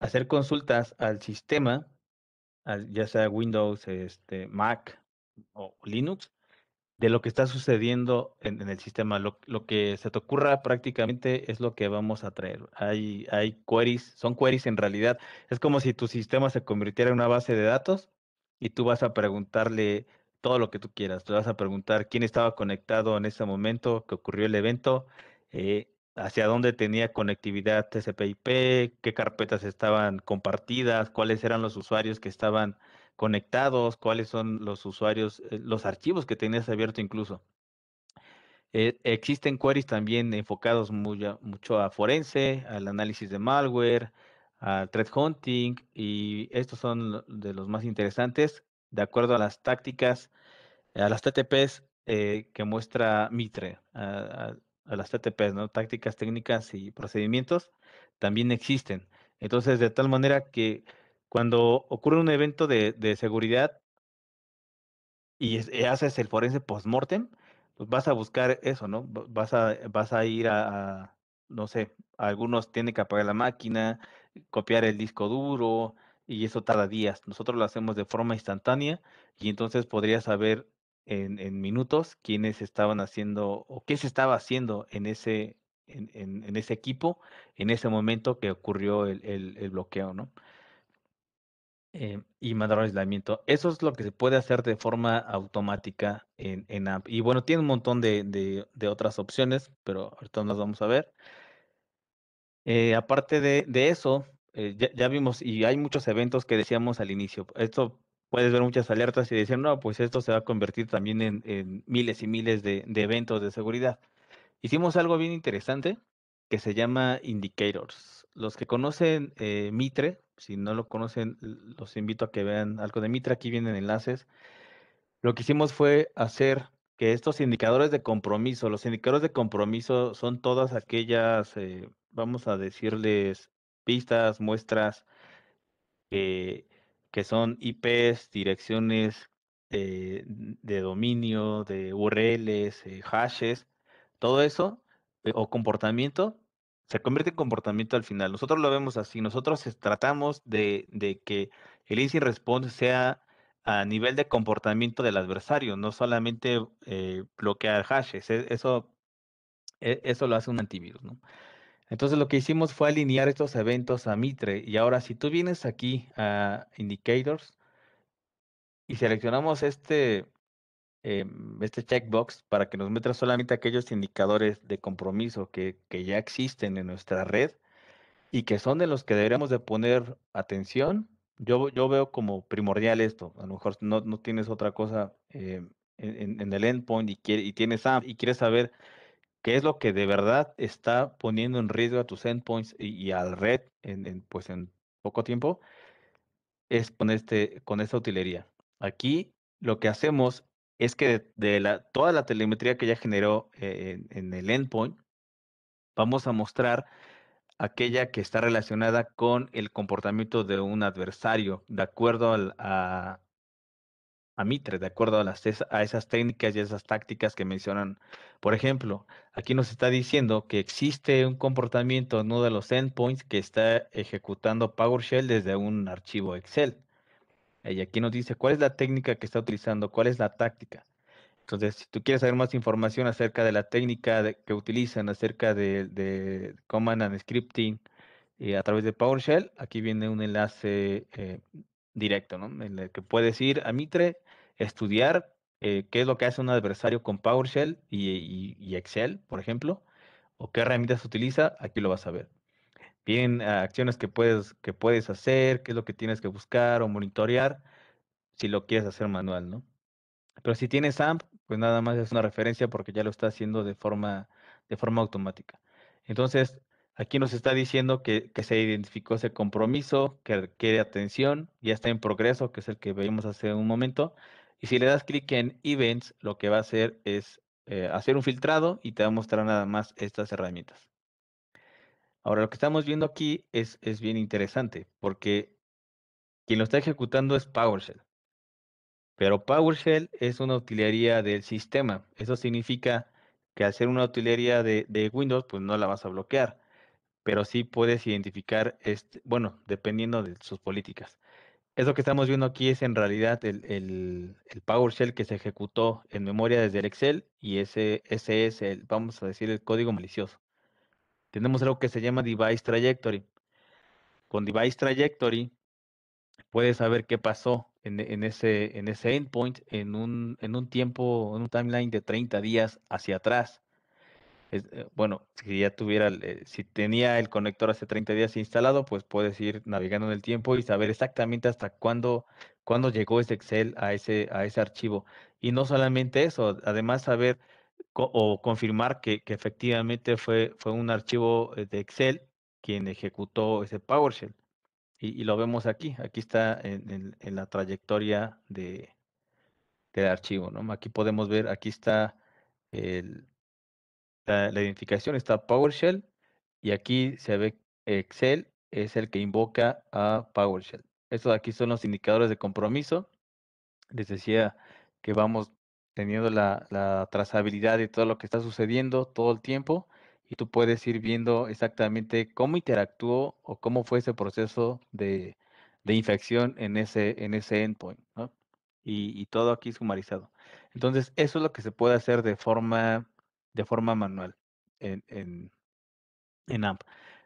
hacer consultas al sistema, ya sea Windows, este, Mac o Linux, de lo que está sucediendo en, el sistema. Lo, que se te ocurra prácticamente es lo que vamos a traer. Hay, hay queries, son queries en realidad. Es como si tu sistema se convirtiera en una base de datos y tú vas a preguntarle todo lo que tú quieras. Tú vas a preguntar quién estaba conectado en ese momento que ocurrió el evento, eh, hacia dónde tenía conectividad TCP/IP, qué carpetas estaban compartidas, cuáles eran los usuarios que estaban conectados, cuáles son los usuarios, eh, los archivos que tenías abierto incluso. Eh, existen queries también enfocados mucho a forense, al análisis de malware, a threat hunting, y estos son de los más interesantes, de acuerdo a las tácticas, a las TTPs eh, que muestra Mitre, a, a, las TTPs, ¿no? Tácticas, técnicas y procedimientos, también existen. Entonces, de tal manera que cuando ocurre un evento de, seguridad y, eh, haces el forense post-mortem, pues vas a buscar eso, ¿no? Vas a, vas a ir a, no sé, algunos tienen que apagar la máquina, copiar el disco duro, y eso tarda días. Nosotros lo hacemos de forma instantánea y entonces podrías saber en, en minutos quiénes estaban haciendo o qué se estaba haciendo en ese, en, en ese equipo en ese momento que ocurrió el bloqueo, ¿no? Em, y mandar al aislamiento. Eso es lo que se puede hacer de forma automática en, en app. Y bueno, tiene un montón de, otras opciones, pero ahorita las vamos a ver. Eh, aparte de, eso, eh, ya, vimos, y hay muchos eventos que decíamos al inicio. Esto puedes ver muchas alertas y decir, no, pues esto se va a convertir también en, miles y miles de eventos de seguridad. Hicimos algo bien interesante que se llama Indicators. Los que conocen eh, Mitre, si no lo conocen, los invito a que vean algo de Mitre. Aquí vienen enlaces. Lo que hicimos fue hacer que estos indicadores de compromiso, los indicadores de compromiso son todas aquellas, eh, vamos a decirles, pistas, muestras eh, que son IPs, direcciones de dominio, de URLs, hashes, todo eso o comportamiento se convierte en comportamiento al final. Nosotros lo vemos así, nosotros tratamos de, que el easy response sea a nivel de comportamiento del adversario, no solamente bloquear eh, hashes, e, eso, e, eso lo hace un antivirus, Entonces lo que hicimos fue alinear estos eventos a Mitre y ahora si tú vienes aquí a Indicators y seleccionamos este, Em, este checkbox para que nos metas solamente aquellos indicadores de compromiso que, que, ya existen en nuestra red y que son de los que deberíamos de poner atención. Yo, yo veo como primordial esto. A lo mejor no, no tienes otra cosa em, en, el endpoint y, y tienes AMP y quieres saber qué es lo que de verdad está poniendo en riesgo a tus endpoints y, y al red en, en, pues en poco tiempo, es con, este, con esta utilería. Aquí lo que hacemos es que de, toda la telemetría que ya generó eh, en, el endpoint, vamos a mostrar aquella que está relacionada con el comportamiento de un adversario, de acuerdo a, Mitre, de acuerdo a, a esas técnicas y esas tácticas que mencionan. Por ejemplo, aquí nos está diciendo que existe un comportamiento en uno de los endpoints que está ejecutando PowerShell desde un archivo Excel. Eh, y aquí nos dice cuál es la técnica que está utilizando, cuál es la táctica. Entonces, si tú quieres saber más información acerca de la técnica que utilizan, acerca de, de Command and Scripting eh, a través de PowerShell, aquí viene un enlace eh, directo, ¿no? En el que puedes ir a Mitre, estudiar qué es lo que hace un adversario con PowerShell y Excel, por ejemplo, o qué herramientas utiliza, aquí lo vas a ver bien eh, acciones que puedes, que puedes hacer, qué es lo que tienes que buscar o monitorear, si lo quieres hacer manual, ¿no? Pero si tienes AMP, pues nada más es una referencia porque ya lo está haciendo de forma, de forma automática. Entonces, aquí nos está diciendo que, se identificó ese compromiso, que requiere atención, ya está en progreso, que es el que veíamos hace un momento. Y si le das clic en Events, lo que va a hacer es eh, hacer un filtrado y te va a mostrar nada más estas herramientas. Ahora, lo que estamos viendo aquí es, es bien interesante, porque quien lo está ejecutando es PowerShell. Pero PowerShell es una utilería del sistema. Eso significa que al ser una utilería de, Windows, pues no la vas a bloquear. Pero sí puedes identificar, este, bueno, dependiendo de sus políticas. Eso que estamos viendo aquí es en realidad el, el, PowerShell que se ejecutó en memoria desde el Excel y ese, ese es, el, vamos a decir, el código malicioso tenemos algo que se llama Device Trajectory. Con Device Trajectory puedes saber qué pasó en, ese, en ese endpoint en un, en un tiempo, en un timeline de 30 días hacia atrás. Eh, bueno, si ya tuviera, eh, si tenía el conector hace 30 días instalado, pues puedes ir navegando en el tiempo y saber exactamente hasta cuándo, cuándo llegó ese Excel a ese, a ese archivo. Y no solamente eso, además saber o confirmar que, efectivamente fue, fue un archivo eh, de Excel quien ejecutó ese PowerShell. Y, lo vemos aquí, aquí está en, la trayectoria de, del archivo, ¿no? Aquí podemos ver, aquí está la, identificación, está PowerShell, y aquí se ve Excel es el que invoca a PowerShell. Estos aquí son los indicadores de compromiso. Les decía que vamos teniendo la, la trazabilidad de todo lo que está sucediendo todo el tiempo y tú puedes ir viendo exactamente cómo interactuó o cómo fue ese proceso de, de infección en ese, en ese endpoint, ¿no? y, y, todo aquí sumarizado. Entonces, eso es lo que se puede hacer de forma, de forma manual en, en, en AMP.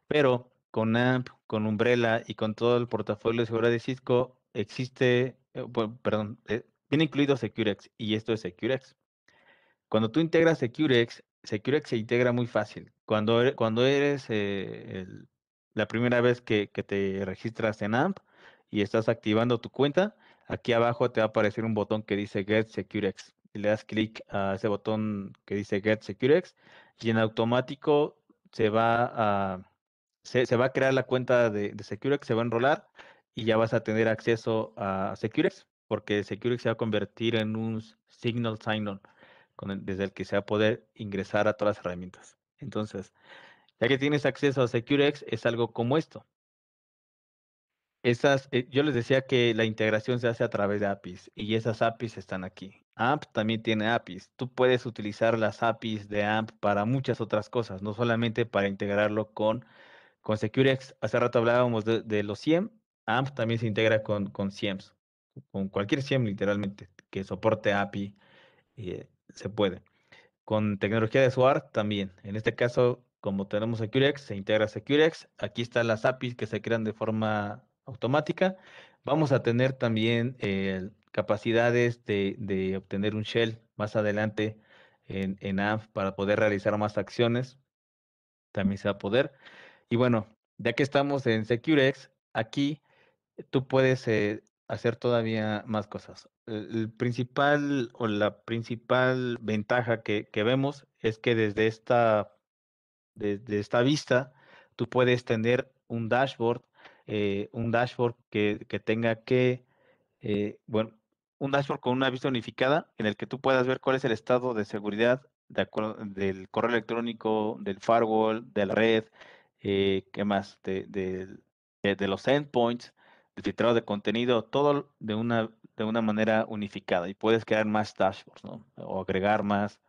Pero con AMP, con Umbrella y con todo el portafolio de seguridad de Cisco, existe, eh, perdón, eh, tiene incluido Securex y esto es Securex. Cuando tú integras Securex, Securex se integra muy fácil. Cuando, eres, cuando eres eh, la primera vez que, te registras en AMP y estás activando tu cuenta, aquí abajo te va a aparecer un botón que dice Get Securex. le das clic a ese botón que dice Get Securex y en automático se va a, se, va a crear la cuenta de, de Securex, se va a enrolar y ya vas a tener acceso a Securex porque SecureX se va a convertir en un signal sign-on desde el que se va a poder ingresar a todas las herramientas. Entonces, ya que tienes acceso a SecureX, es algo como esto. Esas, eh, yo les decía que la integración se hace a través de APIs y esas APIs están aquí. AMP también tiene APIs. Tú puedes utilizar las APIs de AMP para muchas otras cosas, no solamente para integrarlo con, con SecureX. Hace rato hablábamos de, los SIEM. AMP también se integra con, con CIEMs con cualquier SIEM literalmente que soporte API, eh, se puede. Con tecnología de SWAR también. En este caso, como tenemos SecureX, se integra SecureX. Aquí están las APIs que se crean de forma automática. Vamos a tener también eh, capacidades de, obtener un shell más adelante en, en AMP para poder realizar más acciones. También se va a poder. Y bueno, ya que estamos en SecureX, aquí tú puedes eh, hacer todavía más cosas. E-, el principal o la principal ventaja que, vemos es que desde esta, desde esta vista tú puedes tener un dashboard, eh, un dashboard que, que tenga que, eh, bueno, un dashboard con una vista unificada en el que tú puedas ver cuál es el estado de seguridad de del correo electrónico, del firewall, de la red, eh, qué más, de los endpoints, el filtrado de contenido, todo de una, de una manera unificada y puedes crear más dashboards, O agregar más,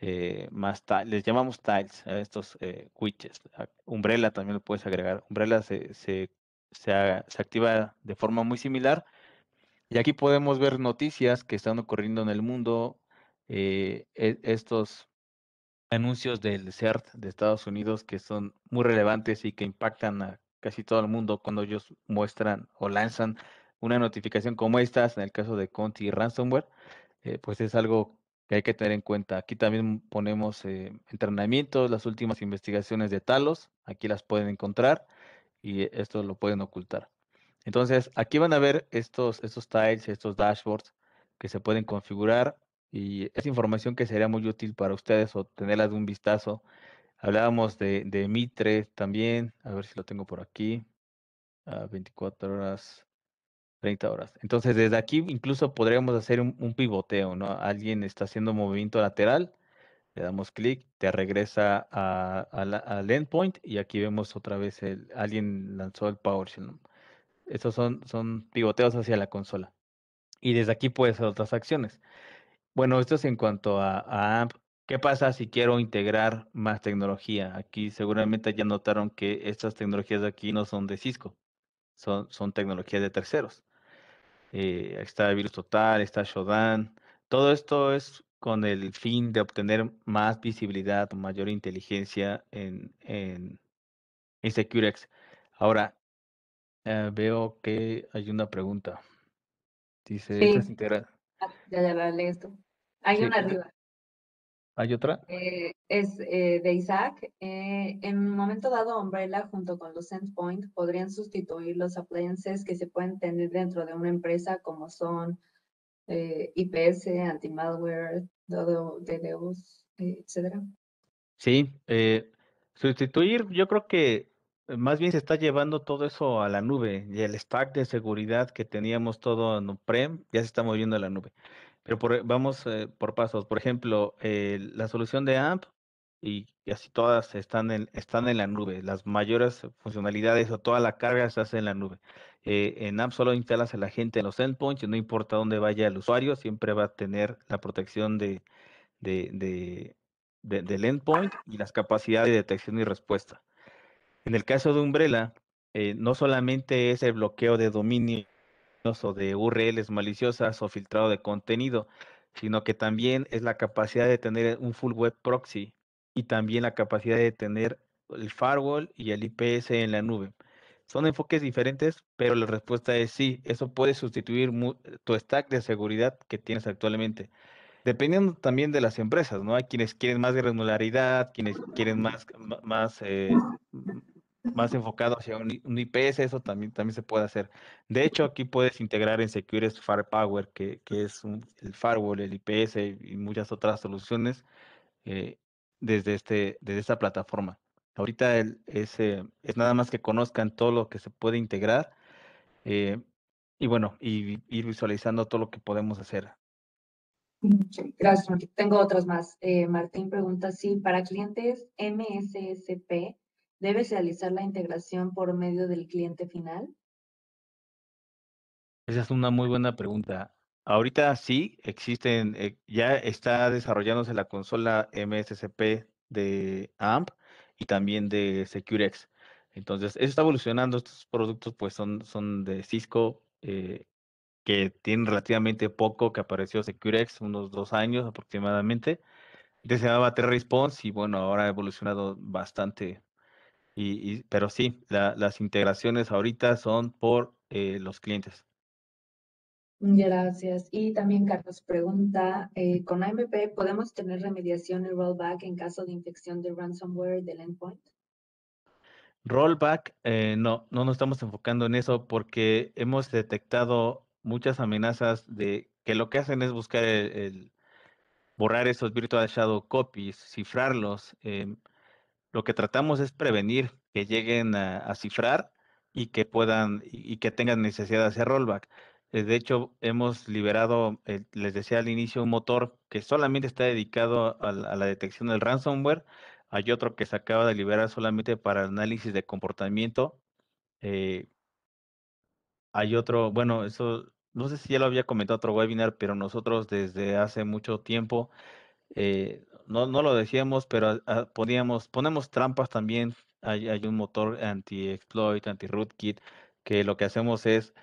eh, más Les llamamos tiles a estos eh, widgets. Umbrella también lo puedes agregar. Umbrella se, se, activa de forma muy similar. Y aquí podemos ver noticias que están ocurriendo en el mundo, eh, e-, estos anuncios del CERT de Estados Unidos que son muy relevantes y que impactan a casi todo el mundo cuando ellos muestran o lanzan una notificación como estas, en el caso de Conti y Ransomware, eh, pues es algo que hay que tener en cuenta. Aquí también ponemos eh, entrenamientos, las últimas investigaciones de Talos, aquí las pueden encontrar y e, esto lo pueden ocultar. Entonces, aquí van a ver estos, estos tiles, estos dashboards que se pueden configurar y es información que sería muy útil para ustedes o de un vistazo Hablábamos de, Mitre también, a ver si lo tengo por aquí, 24 horas, 30 horas. Entonces, desde aquí incluso podríamos hacer un, pivoteo, ¿no? Alguien está haciendo movimiento lateral, le damos clic, te regresa a, al endpoint y aquí vemos otra vez, el, alguien lanzó el PowerShell. Estos son, son pivoteos hacia la consola. Y desde aquí puedes hacer otras acciones. Bueno, esto es en cuanto a, a AMP ¿Qué pasa si quiero integrar más tecnología? Aquí seguramente ya notaron que estas tecnologías de aquí no son de Cisco, son, son tecnologías de terceros. Eh, está Virus Total, está Shodan. Todo esto es con el fin de obtener más visibilidad, mayor inteligencia en, en, en Securex. Ahora, eh, veo que hay una pregunta. Dice, sí. Ah, ya, ya la esto. Hay una arriba. ¿Hay otra? Eh, es eh, de Isaac. Eh, en un momento dado, Umbrella junto con los Endpoint podrían sustituir los appliances que se pueden tener dentro de una empresa como son IPS, anti-malware, DDoS, etcétera. Sí, sustituir, yo creo que más bien se está llevando todo eso a la nube y el stack de seguridad que teníamos todo en prem ya se está moviendo a la nube. Pero vamos eh, por pasos. Por ejemplo, eh, la solución de AMP y casi todas están en, están en la nube. Las mayores funcionalidades o toda la carga se hace en la nube. Eh, en AMP solo instalas a la gente en los endpoints, y no importa dónde vaya el usuario, siempre va a tener la protección de, del endpoint y las capacidades de detección y respuesta. En el caso de Umbrella, no solamente es el bloqueo de dominio o de URLs maliciosas o filtrado de contenido, sino que también es la capacidad de tener un full web proxy y también la capacidad de tener el firewall y el IPS en la nube. Son enfoques diferentes, pero la respuesta es sí, eso puede sustituir tu stack de seguridad que tienes actualmente. Dependiendo también de las empresas, ¿no? Hay quienes quieren más granularidad, quienes quieren más, más eh, más enfocado hacia un, IPS, eso también, también se puede hacer. De hecho, aquí puedes integrar en Security Firepower, que, que es el firewall, el IPS y muchas otras soluciones eh, desde, este, desde esta plataforma. Ahorita es, es, nada más que conozcan todo lo que se puede integrar eh, y bueno, ir y, ir visualizando todo lo que podemos hacer. Gracias, Tengo otras más. Eh, Martín pregunta si para clientes MSSP ¿Debes realizar la integración por medio del cliente final? Esa es una muy buena pregunta. Ahorita sí existen, eh, ya está desarrollándose la consola MSCP de AMP y también de Securex. Entonces, eso está evolucionando. Estos productos pues son, son de Cisco, eh, que tienen relativamente poco que apareció Securex, unos dos años aproximadamente. Deseaba se llamaba response y bueno, ahora ha evolucionado bastante y, pero sí, las integraciones ahorita son por eh, los clientes. Gracias. Y también Carlos pregunta, eh, ¿con AMP podemos tener remediación y rollback en caso de infección de ransomware del endpoint? Rollback, eh, no, no nos estamos enfocando en eso porque hemos detectado muchas amenazas de que lo que hacen es buscar el, borrar esos virtual shadow copies, cifrarlos. Eh, lo que tratamos es prevenir que lleguen a, cifrar y que puedan y que tengan necesidad de hacer rollback. Eh, de hecho, hemos liberado, eh, les decía al inicio, un motor que solamente está dedicado a la, detección del ransomware. Hay otro que se acaba de liberar solamente para análisis de comportamiento. Eh, hay otro, bueno, eso no sé si ya lo había comentado otro webinar, pero nosotros desde hace mucho tiempo no, no lo decíamos, pero poníamos, ponemos trampas también. Hay, hay un motor anti-exploit, anti-rootkit, que lo que hacemos es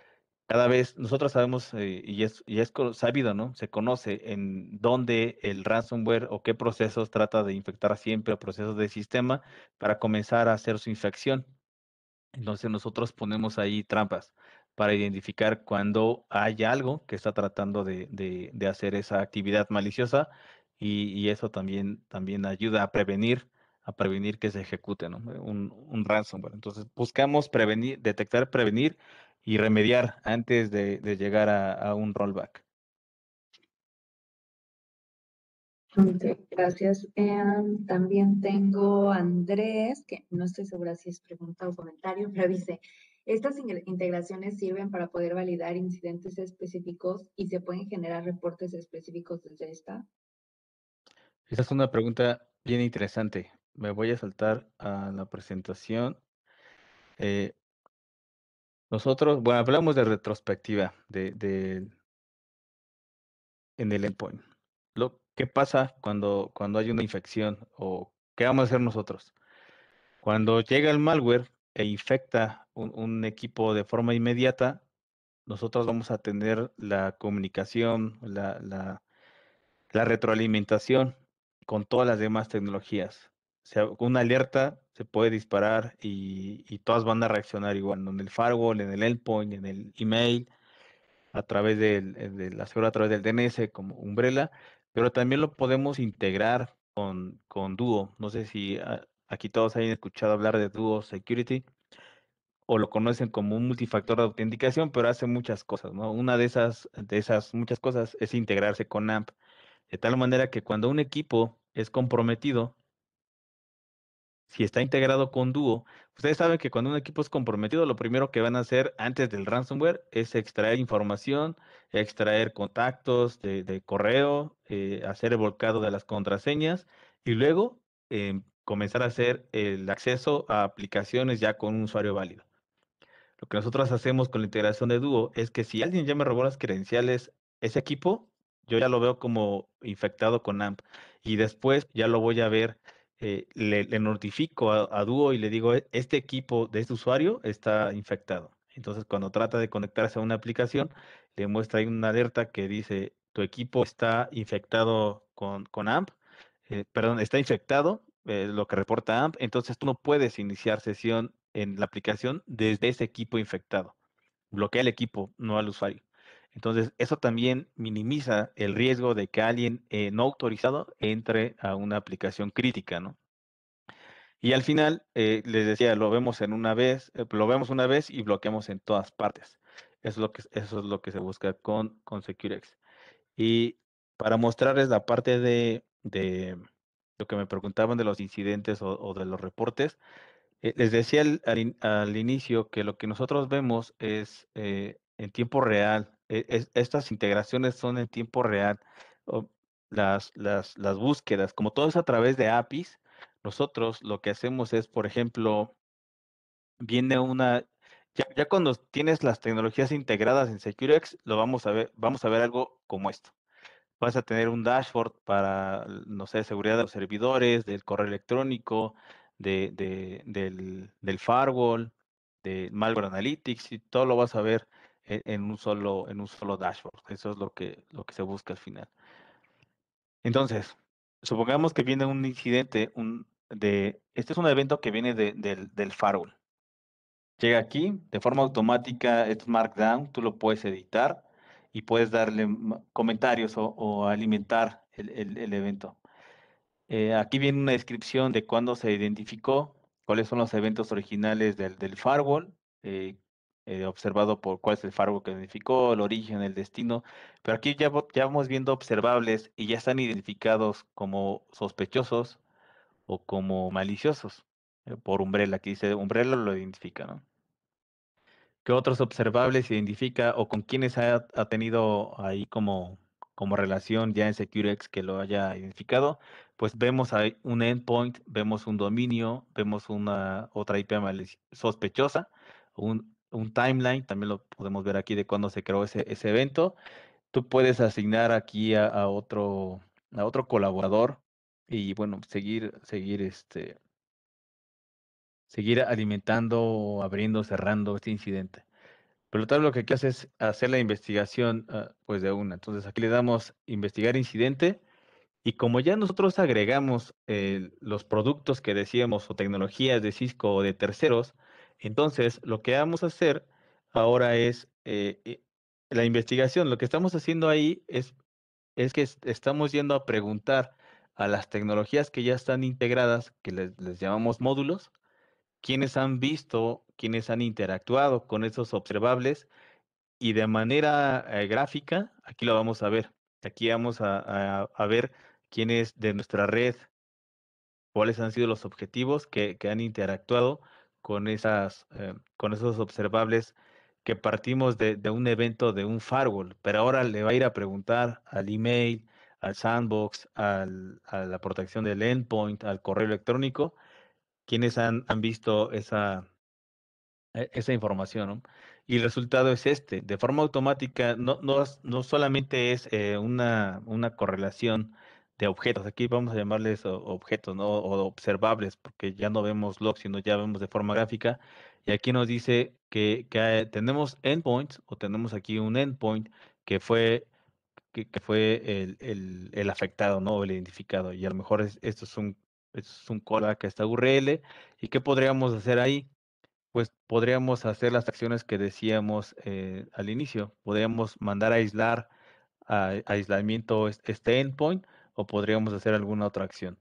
cada vez nosotros sabemos eh, y, es, y es sabido, ¿no? Se conoce en dónde el ransomware o qué procesos trata de infectar siempre o procesos de sistema para comenzar a hacer su infección. Entonces nosotros ponemos ahí trampas para identificar cuando hay algo que está tratando de, de, de hacer esa actividad maliciosa y, eso también, también ayuda a prevenir, a prevenir que se ejecute un, ransomware. Entonces, buscamos prevenir, detectar, prevenir y remediar antes de, llegar a, un rollback. gracias. Eh, también tengo a Andrés, que no estoy segura si es pregunta o comentario, pero dice, estas integraciones sirven para poder validar incidentes específicos y se pueden generar reportes específicos desde esta. Esa es una pregunta bien interesante. Me voy a saltar a la presentación. Eh, nosotros, bueno, hablamos de retrospectiva en el endpoint. Lo, ¿Qué pasa cuando, cuando hay una infección o qué vamos a hacer nosotros? Cuando llega el malware e infecta un, equipo de forma inmediata, nosotros vamos a tener la comunicación, la retroalimentación con todas las demás tecnologías. O sea, una alerta se puede disparar y, todas van a reaccionar igual, en el firewall, en el endpoint, en el email, a través del, eh, de la a través del DNS como Umbrella, pero también lo podemos integrar con, Duo. No sé si ah, aquí todos hayan escuchado hablar de Duo Security o lo conocen como un multifactor de autenticación, pero hace muchas cosas, ¿no? Una de esas, de esas muchas cosas es integrarse con AMP, de tal manera que cuando un equipo es comprometido, si está integrado con Duo, ustedes saben que cuando un equipo es comprometido, lo primero que van a hacer antes del ransomware es extraer información, extraer contactos de, correo, eh, hacer el volcado de las contraseñas y luego eh, comenzar a hacer el acceso a aplicaciones ya con un usuario válido. Lo que nosotros hacemos con la integración de Duo es que si alguien ya me robó las credenciales, ese equipo yo ya lo veo como infectado con AMP y después ya lo voy a ver, eh, le, notifico a, Dúo Duo y le digo, e, este equipo de este usuario está infectado. Entonces, cuando trata de conectarse a una aplicación, le muestra ahí una alerta que dice, tu equipo está infectado con, con AMP, eh, perdón, está infectado, eh, lo que reporta AMP, entonces tú no puedes iniciar sesión en la aplicación desde ese equipo infectado. Bloquea el equipo, no al usuario. Entonces, eso también minimiza el riesgo de que alguien eh, no autorizado entre a una aplicación crítica, ¿no? Y al final, eh, les decía, lo vemos en una vez, eh, lo vemos una vez y bloqueamos en todas partes. Eso es lo que, eso es lo que se busca con, Securex. Y para mostrarles la parte de, lo que me preguntaban de los incidentes o, de los reportes, les decía al, inicio que lo que nosotros vemos es en tiempo real e, estas integraciones son en tiempo real. Las, las, las búsquedas, como todo es a través de APIs, nosotros lo que hacemos es, por ejemplo, viene una, ya, cuando tienes las tecnologías integradas en SecureX, lo vamos a ver, vamos a ver algo como esto. Vas a tener un dashboard para, no sé, seguridad de los servidores, del correo electrónico, de, del, del firewall, de malware analytics, y todo lo vas a ver e-, en un solo, en un solo dashboard. Eso es lo que, lo que se busca al final. Entonces, supongamos que viene un incidente, un, de, este es un evento que viene del, del firewall. Llega aquí, de forma automática, es Markdown, tú lo puedes editar y puedes darle comentarios o, alimentar el, el, evento. Eh, aquí viene una descripción de cuándo se identificó, cuáles son los eventos originales del, del firewall, eh, eh, observado por cuál es el faro que identificó, el origen, el destino, pero aquí ya, ya vamos viendo observables y ya están identificados como sospechosos o como maliciosos eh, por Umbrella, aquí dice Umbrella lo identifica, ¿no? ¿Qué otros observables identifica o con quiénes ha, tenido ahí como, como relación ya en Securex que lo haya identificado? Pues vemos ahí un endpoint, vemos un dominio, vemos una otra IP sospechosa, un un timeline, también lo podemos ver aquí de cuándo se creó ese, ese evento. Tú puedes asignar aquí a, otro, a otro colaborador y bueno, seguir, seguir este seguir alimentando, abriendo, cerrando este incidente. Pero tal lo que aquí hace es hacer la investigación ah, pues de una. Entonces aquí le damos investigar incidente y como ya nosotros agregamos eh, los productos que decíamos o tecnologías de Cisco o de terceros, entonces, lo que vamos a hacer ahora es eh, eh, la investigación. Lo que estamos haciendo ahí es, es que estamos yendo a preguntar a las tecnologías que ya están integradas, que les, llamamos módulos, quiénes han visto, quiénes han interactuado con esos observables y de manera eh, gráfica, aquí lo vamos a ver. Aquí vamos a, a, ver quiénes de nuestra red, cuáles han sido los objetivos que han interactuado con, esas, eh, con esos observables que partimos de, un evento de un firewall, pero ahora le va a ir a preguntar al email, al sandbox, al, a la protección del endpoint, al correo electrónico, quienes han, han visto esa, e, esa información. Y el resultado es este, de forma automática, no, no, no solamente es eh, una, una correlación objetos. Aquí vamos a llamarles objetos, ¿no? O observables, porque ya no vemos logs, sino ya vemos de forma gráfica. Y aquí nos dice que, tenemos endpoints, o tenemos aquí un endpoint que fue, que, fue el, afectado, ¿no? O el identificado. Y a lo mejor esto es un, es un callback a esta URL. ¿Y qué podríamos hacer ahí? Pues podríamos hacer las acciones que decíamos eh, al inicio. Podríamos mandar a aislar, a aislamiento este endpoint podríamos hacer alguna otra acción.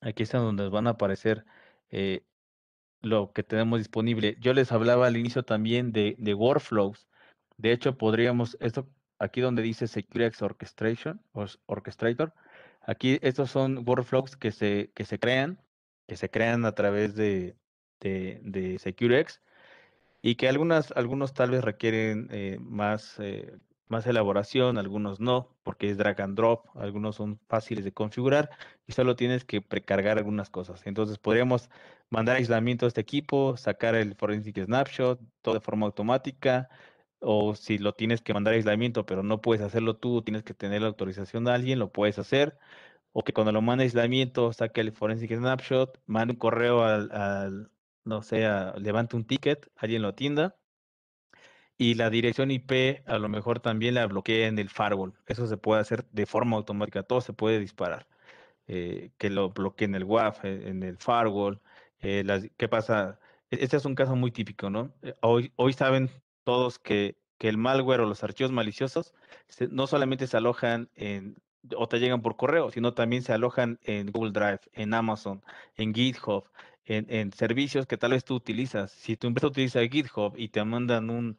Aquí está donde van a aparecer eh, lo que tenemos disponible. Yo les hablaba al inicio también de, workflows. De hecho, podríamos, esto aquí donde dice securex Orchestration, Orchestrator, aquí estos son workflows que se, que se crean, que se crean a través de, de, SecureX y que algunas, algunos tal vez requieren eh, más eh, más elaboración, algunos no, porque es drag and drop, algunos son fáciles de configurar y solo tienes que precargar algunas cosas. Entonces podríamos mandar aislamiento a este equipo, sacar el forensic snapshot, todo de forma automática, o si lo tienes que mandar aislamiento, pero no puedes hacerlo tú, tienes que tener la autorización de alguien, lo puedes hacer, o que cuando lo mande aislamiento, saque el forensic snapshot, mande un correo al, no sé, levante un ticket, alguien lo atienda y la dirección IP a lo mejor también la bloquea en el firewall. Eso se puede hacer de forma automática, todo se puede disparar. Eh, que lo bloqueen en el WAF, eh, en el firewall. Eh, ¿Qué pasa? E-, este es un caso muy típico, ¿no? Hoy, hoy saben todos que, que el malware o los archivos maliciosos no solamente se alojan en o te llegan por correo, sino también se alojan en Google Drive, en Amazon, en GitHub, en, en servicios que tal vez tú utilizas. Si tu empresa utiliza GitHub y te mandan un,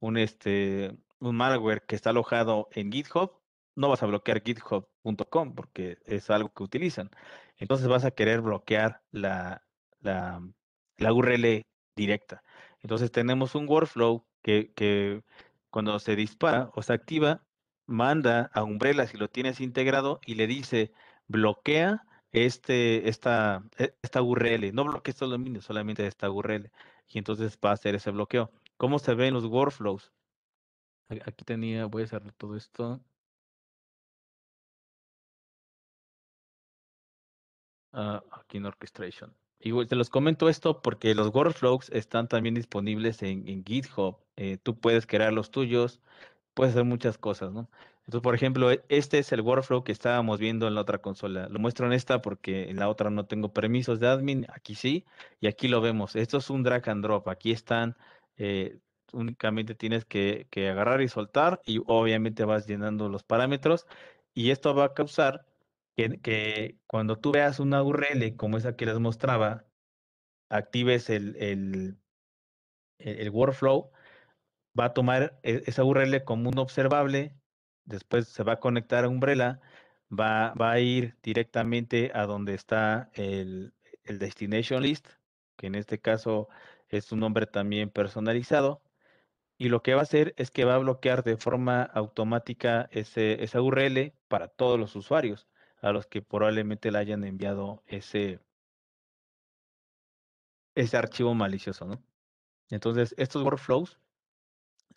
un, este, un malware que está alojado en GitHub, no vas a bloquear github.com porque es algo que utilizan. Entonces vas a querer bloquear la, la, la URL directa. Entonces tenemos un workflow que, cuando se dispara o se activa, manda a Umbrella si lo tienes integrado y le dice bloquea este, esta, e, esta URL. No bloquea todo solamente esta URL. Y entonces va a hacer ese bloqueo cómo se ven los workflows. Aquí tenía, voy a cerrar todo esto. Ah, aquí en Orchestration. Y te los comento esto porque los workflows están también disponibles en, GitHub. Eh, tú puedes crear los tuyos, puedes hacer muchas cosas, ¿no? Entonces, por ejemplo, e, este es el workflow que estábamos viendo en la otra consola. Lo muestro en esta porque en la otra no tengo permisos de admin, aquí sí, y aquí lo vemos. Esto es un drag and drop. Aquí están eh, únicamente tienes que, agarrar y soltar y obviamente vas llenando los parámetros y esto va a causar que, cuando tú veas una URL como esa que les mostraba, actives el, el, e-, el, workflow, va a tomar e-, esa URL como un observable, después se va a conectar a Umbrella, va, va a ir directamente a donde está el, el destination list, que en este caso es un nombre también personalizado. Y lo que va a hacer es que va a bloquear de forma automática ese, esa URL para todos los usuarios a los que probablemente le hayan enviado ese, ese archivo malicioso, ¿no? Entonces, estos workflows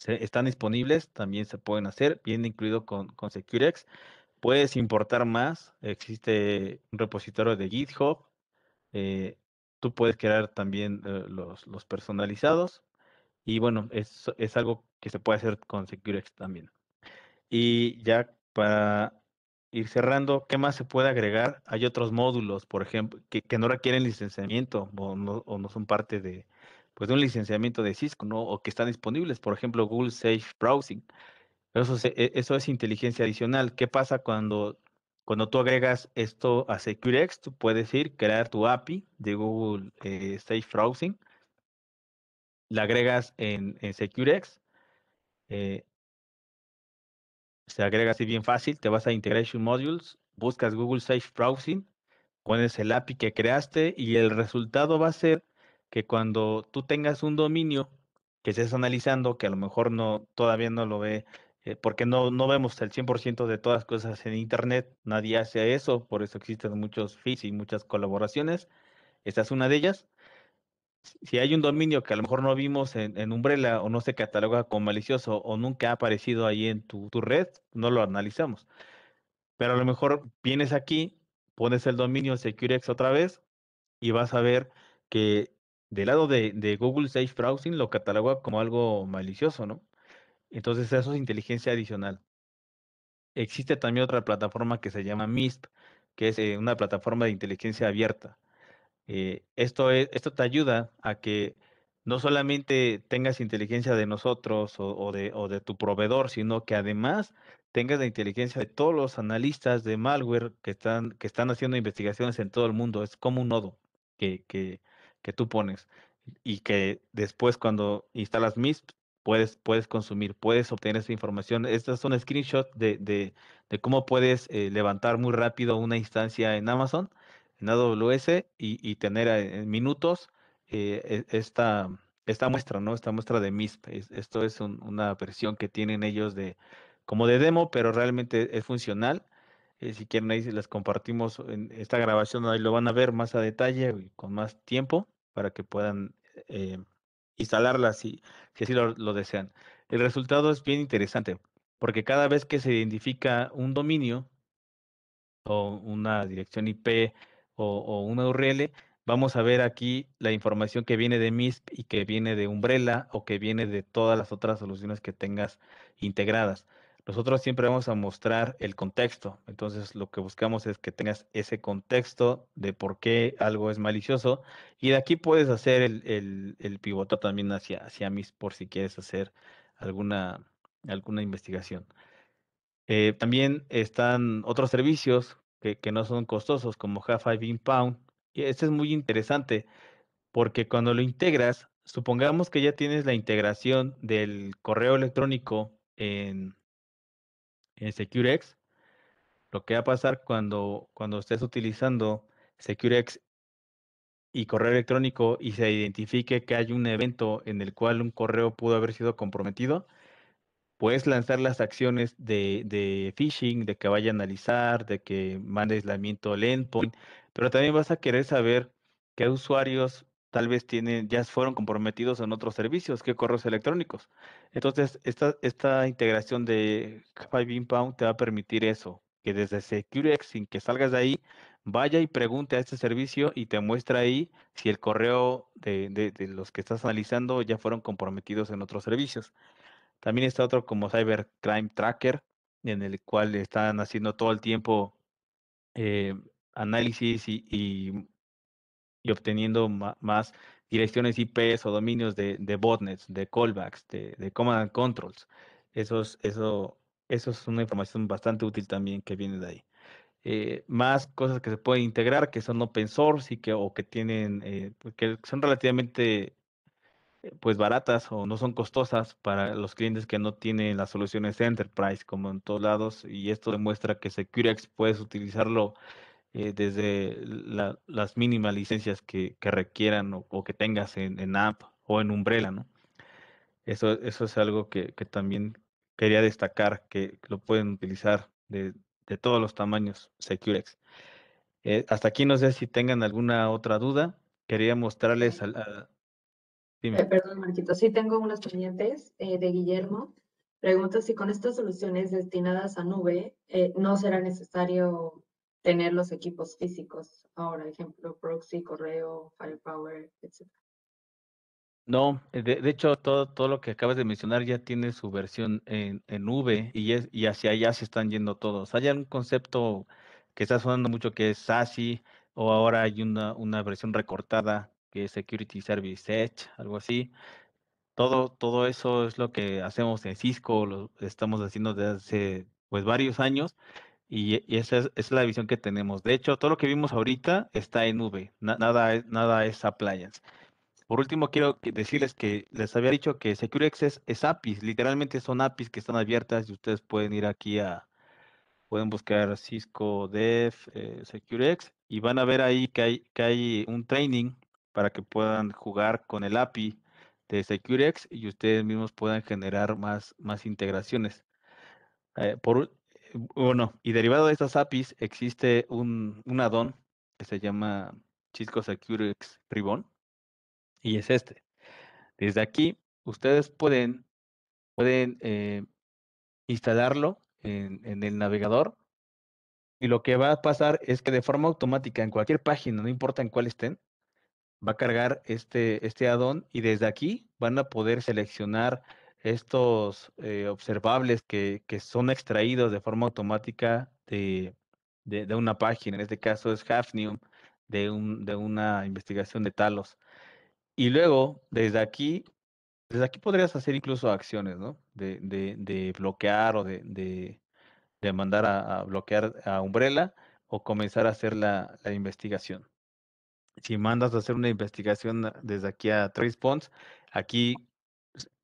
están disponibles, también se pueden hacer, viene incluido con, con Securex. Puedes importar más, existe un repositorio de GitHub, eh, Tú puedes crear también eh, los, personalizados. Y bueno, es, es algo que se puede hacer con Securex también. Y ya para ir cerrando, ¿qué más se puede agregar? Hay otros módulos, por ejemplo, que, no requieren licenciamiento o no, son parte pues, de, un licenciamiento de Cisco, ¿no? O que están disponibles, por ejemplo, Google Safe Browsing. Eso, e, eso es inteligencia adicional. ¿Qué pasa cuando cuando tú agregas esto a SecureX, tú puedes ir, crear tu API de Google eh, Safe Browsing, la agregas en, SecureX, eh, se agrega así bien fácil, te vas a Integration Modules, buscas Google Safe Browsing, pones el API que creaste y el resultado va a ser que cuando tú tengas un dominio que estés analizando, que a lo mejor no todavía no lo ve eh, porque no, no vemos el 100% de todas las cosas en Internet, nadie hace eso, por eso existen muchos feeds y muchas colaboraciones, esta es una de ellas. Si hay un dominio que a lo mejor no vimos en, Umbrella o no se cataloga como malicioso o nunca ha aparecido ahí en tu, tu red, no lo analizamos. Pero a lo mejor vienes aquí, pones el dominio Securex otra vez y vas a ver que del lado de, de Google Safe Browsing lo cataloga como algo malicioso, ¿no? Entonces eso es inteligencia adicional. Existe también otra plataforma que se llama MISP, que es eh, una plataforma de inteligencia abierta. Eh, esto, e, esto te ayuda a que no solamente tengas inteligencia de nosotros o, o, de, tu proveedor, sino que además tengas la inteligencia de todos los analistas de malware que están, que están haciendo investigaciones en todo el mundo. Es como un nodo que, que tú pones y que después cuando instalas MISP puedes, puedes consumir, puedes obtener esa información. Estas son screenshots de, de, de cómo puedes eh, levantar muy rápido una instancia en Amazon, en AWS, y, tener eh, en minutos eh, e, esta, muestra, ¿no? Esta muestra de MISP. esto es una versión que tienen ellos de como de demo, pero realmente es funcional. si quieren, ahí las compartimos en esta grabación, ahí lo van a ver más a detalle, con más tiempo, para que puedan Instalarla si, si así lo, desean. El resultado es bien interesante, porque cada vez que se identifica un dominio o una dirección IP o, o, una URL, vamos a ver aquí la información que viene de MISP y que viene de Umbrella o que viene de todas las otras soluciones que tengas integradas. Nosotros siempre vamos a mostrar el contexto, entonces lo que buscamos es que tengas ese contexto de por qué algo es malicioso y de aquí puedes hacer el, el, pivotar también hacia, hacia MIS por si quieres hacer alguna, alguna investigación. Eh, también están otros servicios que, no son costosos como Half-Five Impound. Y este es muy interesante porque cuando lo integras, supongamos que ya tienes la integración del correo electrónico en, en SecureX, lo que va a pasar cuando, cuando estés utilizando SecureX y correo electrónico y se identifique que hay un evento en el cual un correo pudo haber sido comprometido, puedes lanzar las acciones de, de, phishing, de que vaya a analizar, de que mande aislamiento al endpoint, pero también vas a querer saber qué usuarios tal vez tienen, ya fueron comprometidos en otros servicios que correos electrónicos. Entonces, esta, esta integración de Five Inbound te va a permitir eso, que desde SecureX, sin que salgas de ahí, vaya y pregunte a este servicio y te muestra ahí si el correo de, los que estás analizando ya fueron comprometidos en otros servicios. También está otro como Cybercrime Tracker, en el cual están haciendo todo el tiempo eh, análisis y y obteniendo más direcciones IPs o dominios de, de botnets, de callbacks, de, command and controls. Eso es, eso, eso es una información bastante útil también que viene de ahí. Eh, más cosas que se pueden integrar que son open source y que o que tienen eh, pues, que son relativamente eh, pues baratas o no son costosas para los clientes que no tienen las soluciones enterprise como en todos lados y esto demuestra que SecureX puedes utilizarlo eh, desde las mínimas licencias que, requieran o, que tengas en, app o en Umbrella, ¿no? Eso, eso es algo que, también quería destacar, que lo pueden utilizar de, todos los tamaños Securex. Eh, hasta aquí no sé si tengan alguna otra duda. Quería mostrarles... A, eh, perdón, Marquito. Sí, tengo unos pendientes de Guillermo. Pregunta si con estas soluciones destinadas a nube no será necesario tener los equipos físicos. Ahora, ejemplo, proxy, correo, firepower, etc. No, de, hecho, todo, todo lo que acabas de mencionar ya tiene su versión en, en V y, es, y hacia allá se están yendo todos. Hay un concepto que está sonando mucho que es SASI, o ahora hay una, una versión recortada que es Security Service Edge, algo así. Todo, todo eso es lo que hacemos en Cisco, lo estamos haciendo desde hace pues varios años y, esa, es, la visión que tenemos. De hecho, todo lo que vimos ahorita está en nube, nada, nada es appliance. Por último, quiero decirles que les había dicho que SecureX es APIs, literalmente son APIs que están abiertas y ustedes pueden ir aquí a, pueden buscar Cisco Dev eh, SecureX y van a ver ahí que hay, que hay un training para que puedan jugar con el API de SecureX y ustedes mismos puedan generar más, más integraciones. Eh, por, bueno, y derivado de estas APIs existe un, un addon que se llama Chisco Securex Ribbon y es este. Desde aquí ustedes pueden, pueden eh, instalarlo en, en, el navegador y lo que va a pasar es que de forma automática en cualquier página, no importa en cuál estén, va a cargar este, este addon y desde aquí van a poder seleccionar estos eh, observables que, son extraídos de forma automática de, una página, en este caso es Hafnium, de, de una investigación de Talos. Y luego, desde aquí, desde aquí podrías hacer incluso acciones, ¿no? De, bloquear o de, mandar a, bloquear a Umbrella o comenzar a hacer la, investigación. Si mandas a hacer una investigación desde aquí a TracePoints, aquí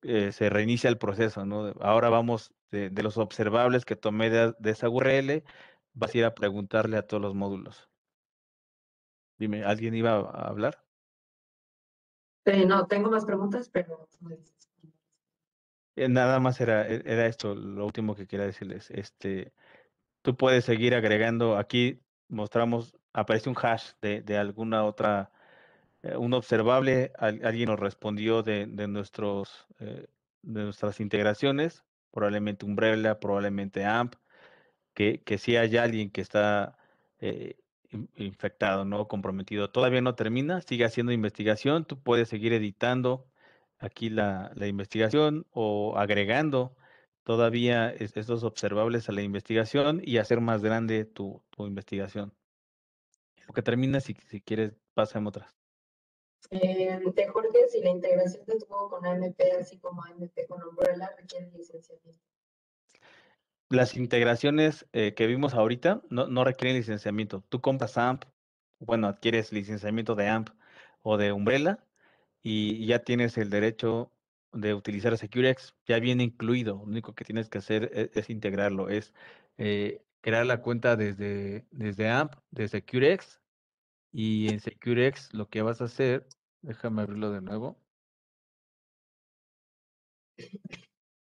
eh, se reinicia el proceso, ¿no? Ahora vamos de, los observables que tomé de, esa URL, vas a ir a preguntarle a todos los módulos. Dime, ¿alguien iba a hablar? Eh, no, tengo más preguntas, pero... Eh, nada más era, e, era esto, lo último que quería decirles. Este, tú puedes seguir agregando, aquí mostramos, aparece un hash de, de alguna otra eh, un observable, alguien nos respondió de, nuestros, eh, de nuestras integraciones, probablemente Umbrella, probablemente AMP, que, si hay alguien que está eh, infectado, ¿no? Comprometido. Todavía no termina, sigue haciendo investigación, tú puedes seguir editando aquí la, investigación o agregando todavía estos observables a la investigación y hacer más grande tu, investigación. Lo que termina, si, si quieres, en otras. Eh, Jorge, si la integración de tuvo con AMP, así como AMP con Umbrella, requiere licenciamiento. Las integraciones eh, que vimos ahorita no, requieren licenciamiento. Tú compras AMP, bueno, adquieres licenciamiento de AMP o de Umbrella y ya tienes el derecho de utilizar Securex, ya viene incluido. Lo único que tienes que hacer e, es, integrarlo, es eh, crear la cuenta desde, desde AMP, desde Securex y en SecureX lo que vas a hacer, déjame abrirlo de nuevo.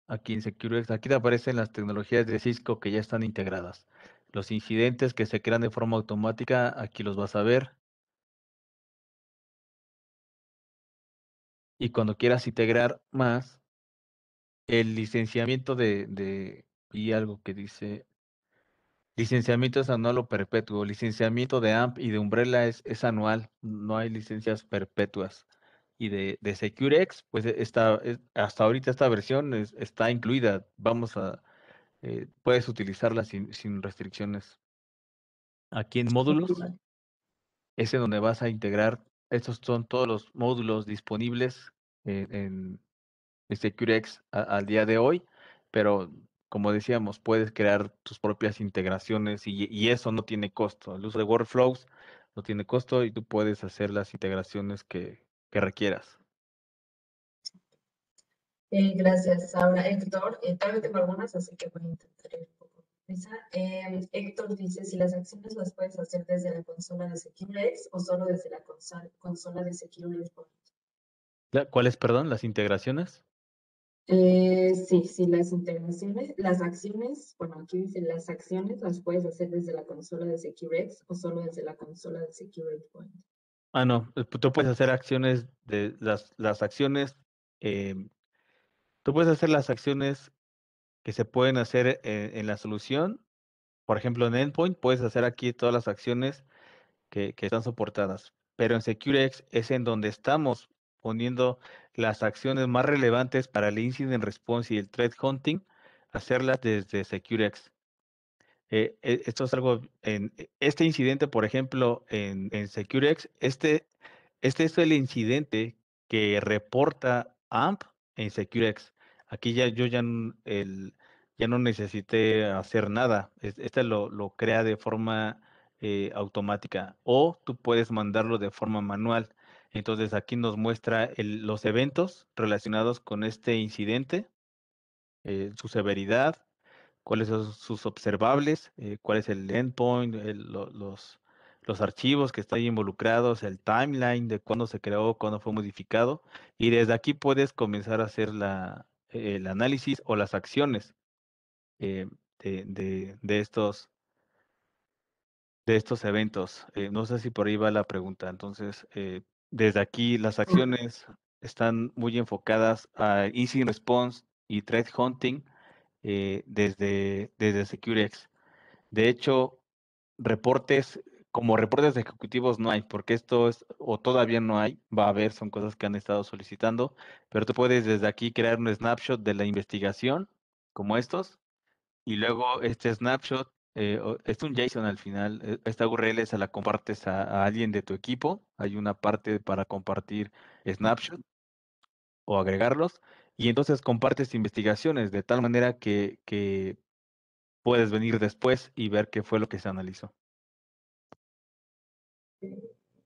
Aquí en SecureX, aquí te aparecen las tecnologías de Cisco que ya están integradas. Los incidentes que se crean de forma automática, aquí los vas a ver. Y cuando quieras integrar más, el licenciamiento de, de y algo que dice Licenciamiento es anual o perpetuo. Licenciamiento de AMP y de Umbrella es, anual, no hay licencias perpetuas. Y de, Securex, pues e, está, hasta ahorita esta versión está incluida. Vamos a, eh, puedes utilizarla sin, restricciones. Aquí en módulos es en donde vas a integrar, estos son todos los módulos disponibles eh, en SecureX al día de hoy, pero como decíamos, puedes crear tus propias integraciones y, eso no tiene costo. El uso de workflows no tiene costo y tú puedes hacer las integraciones que, requieras. Eh, gracias, Ahora, Héctor. Eh, tengo algunas, así que voy a intentar ir un poco. Eh, Héctor dice, si las acciones las puedes hacer desde la consola de SecureX o solo desde la consola, consola de SecureX. ¿Cuáles, perdón, las integraciones? Eh, sí, sí, las integraciones, las acciones, bueno, aquí dice las acciones, las puedes hacer desde la consola de SecureX o solo desde la consola de SecurePoint. Ah, no, eh, tú puedes hacer acciones de las, las acciones, em, tú puedes hacer las acciones que se pueden hacer e, en, la solución. Por ejemplo, en Endpoint puedes hacer aquí todas las acciones que, que están soportadas, pero en SecureX es en donde estamos poniendo las acciones más relevantes para el incident response y el threat hunting, hacerlas desde SecureX. Eh, eh, esto es algo, en e, este incidente, por ejemplo, en, SecureX, este, este es el incidente que reporta AMP en SecureX. Aquí ya yo ya, el, ya no necesité hacer nada. Este lo, crea de forma eh, automática o tú puedes mandarlo de forma manual. Entonces aquí nos muestra los eventos relacionados con este incidente, eh, su severidad, cuáles son sus observables, eh, cuál es el endpoint, los, los archivos que están involucrados, el timeline de cuándo se creó, cuándo fue modificado, y desde aquí puedes comenzar a hacer el análisis o las acciones eh, de, estos de estos eventos. no sé si por ahí va la pregunta. Entonces, desde aquí las acciones están muy enfocadas a Easy Response y Threat Hunting eh, desde, desde SecureX. De hecho, reportes como reportes ejecutivos no hay, porque esto es, o todavía no hay, va a haber, son cosas que han estado solicitando, pero tú puedes desde aquí crear un snapshot de la investigación, como estos, y luego este snapshot eh, es un JSON al final. Eh, esta URL se la compartes a, alguien de tu equipo. Hay una parte para compartir snapshot o agregarlos. Y entonces compartes investigaciones de tal manera que, que puedes venir después y ver qué fue lo que se analizó.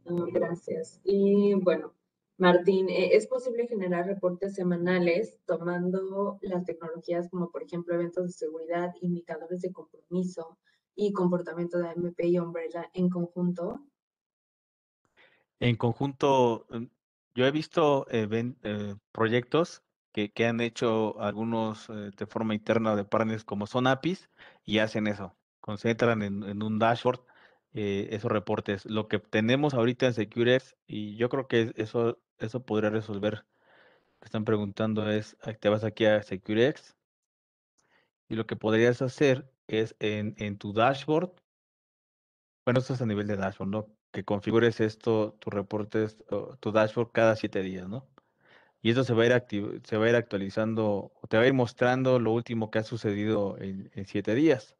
Gracias. Y bueno, Martín, eh, ¿es posible generar reportes semanales tomando las tecnologías como, por ejemplo, eventos de seguridad, indicadores de compromiso y comportamiento de AMP y Umbrella en conjunto? En conjunto, em, yo he visto eh, proyectos que, han hecho algunos eh, de forma interna de partners como son APIs y hacen eso, concentran en un dashboard eh, esos reportes. Lo que tenemos ahorita en Securex, y yo creo que eso, eso podría resolver. que están preguntando es, te aquí a Securex, y lo que podrías hacer es en, en tu dashboard, bueno, esto es a nivel de dashboard, ¿no? Que configures esto, tus reportes, tu dashboard cada siete días, ¿no? Y esto se va a ir, se va a ir actualizando, te va a ir mostrando lo último que ha sucedido en, en siete días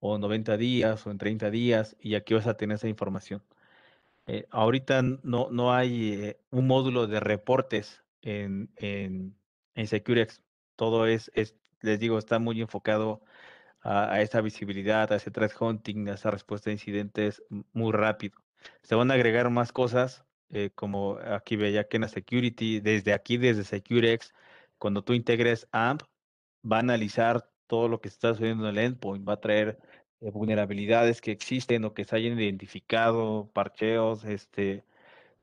o en 90 días o en 30 días y aquí vas a tener esa información. Eh, ahorita no, no hay eh, un módulo de reportes en, en, Securex. Todo es, es, les digo, está muy enfocado a, esa visibilidad, a ese threat hunting, a esa respuesta a incidentes muy rápido. Se van a agregar más cosas, eh, como aquí veía que en la Security, desde aquí, desde Securex, cuando tú integres AMP, va a analizar todo lo que está sucediendo en el endpoint, va a traer eh, vulnerabilidades que existen o que se hayan identificado, parcheos, este,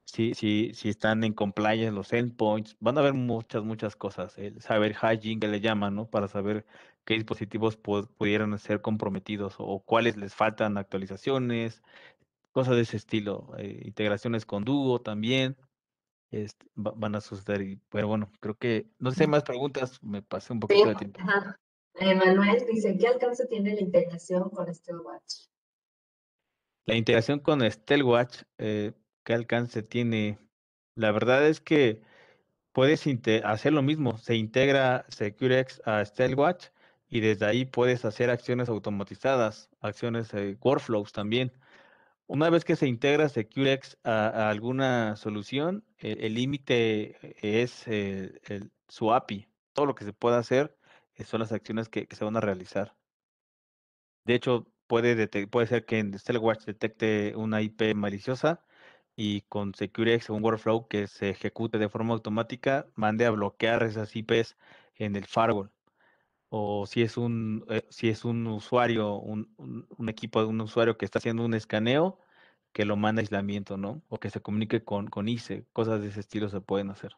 si, si, si están en compliance los endpoints, van a haber muchas, muchas cosas. El saber hacking que le llaman, ¿no? Para saber qué dispositivos pudieran ser comprometidos o cuáles les faltan actualizaciones, cosas de ese estilo. Eh, integraciones con Duo también este, van a suceder. pero bueno, creo que no sé mm. más preguntas, me pasé un poquito de tiempo. Manuel dice, ¿qué alcance tiene la integración con Watch. La integración con Steelwatch, eh, ¿qué alcance tiene? La verdad es que puedes hacer lo mismo, se integra SecureX a Steelwatch y desde ahí puedes hacer acciones automatizadas, acciones eh, workflows también. Una vez que se integra SecureX a, alguna solución, e-, el límite eh, es el, su API, todo lo que se pueda hacer son las acciones que, se van a realizar. De hecho, puede, puede ser que en StellWatch detecte una IP maliciosa y con SecureX, un workflow que se ejecute de forma automática, mande a bloquear esas IPs en el firewall. O si es un, eh, si es un usuario, un, equipo de un usuario que está haciendo un escaneo, que lo manda a aislamiento, ¿no? O que se comunique con, con ICE, cosas de ese estilo se pueden hacer.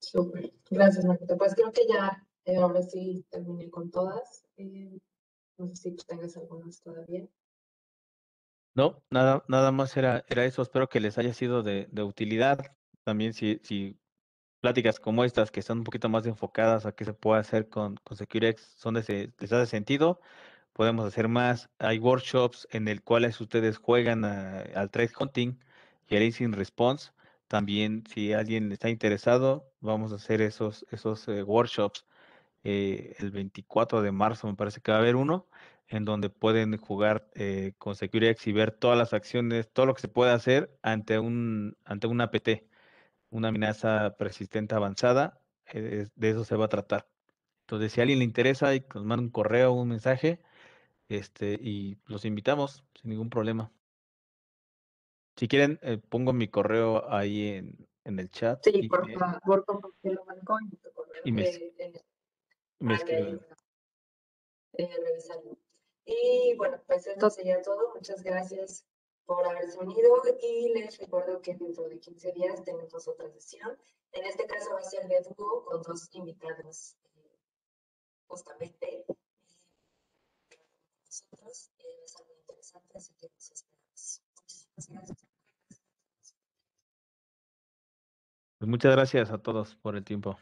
Súper. Gracias, Marquita. Pues creo que ya eh, ahora sí terminé con todas. Eh, no sé si tú tengas algunas todavía. No, nada, nada más era, era eso. Espero que les haya sido de, de utilidad. También si, si pláticas como estas que están un poquito más enfocadas a qué se puede hacer con, con Securex son de les hace sentido, podemos hacer más. Hay workshops en el cuales ustedes juegan al trade hunting y al instant response. También si alguien está interesado, vamos a hacer esos, esos eh, workshops. Eh, el 24 de marzo me parece que va a haber uno en donde pueden jugar eh, con SecureX y ver todas las acciones, todo lo que se puede hacer ante un, ante un APT, una amenaza persistente avanzada. Eh, de eso se va a tratar. Entonces, si a alguien le interesa, y nos manda un correo, un mensaje, este, y los invitamos sin ningún problema. Si quieren, eh, pongo mi correo ahí en, en el chat. Sí, y, por favor, compártelo con tu correo. Y me, de, eh, Y bueno, pues esto sería todo. Muchas gracias por haberse unido y les recuerdo que dentro de 15 días tenemos otra sesión. En este caso va a ser de dúo con dos invitados, eh, justamente nosotros. es algo interesante, así que nos esperamos. Muchísimas gracias. Pues, muchas gracias a todos por el tiempo.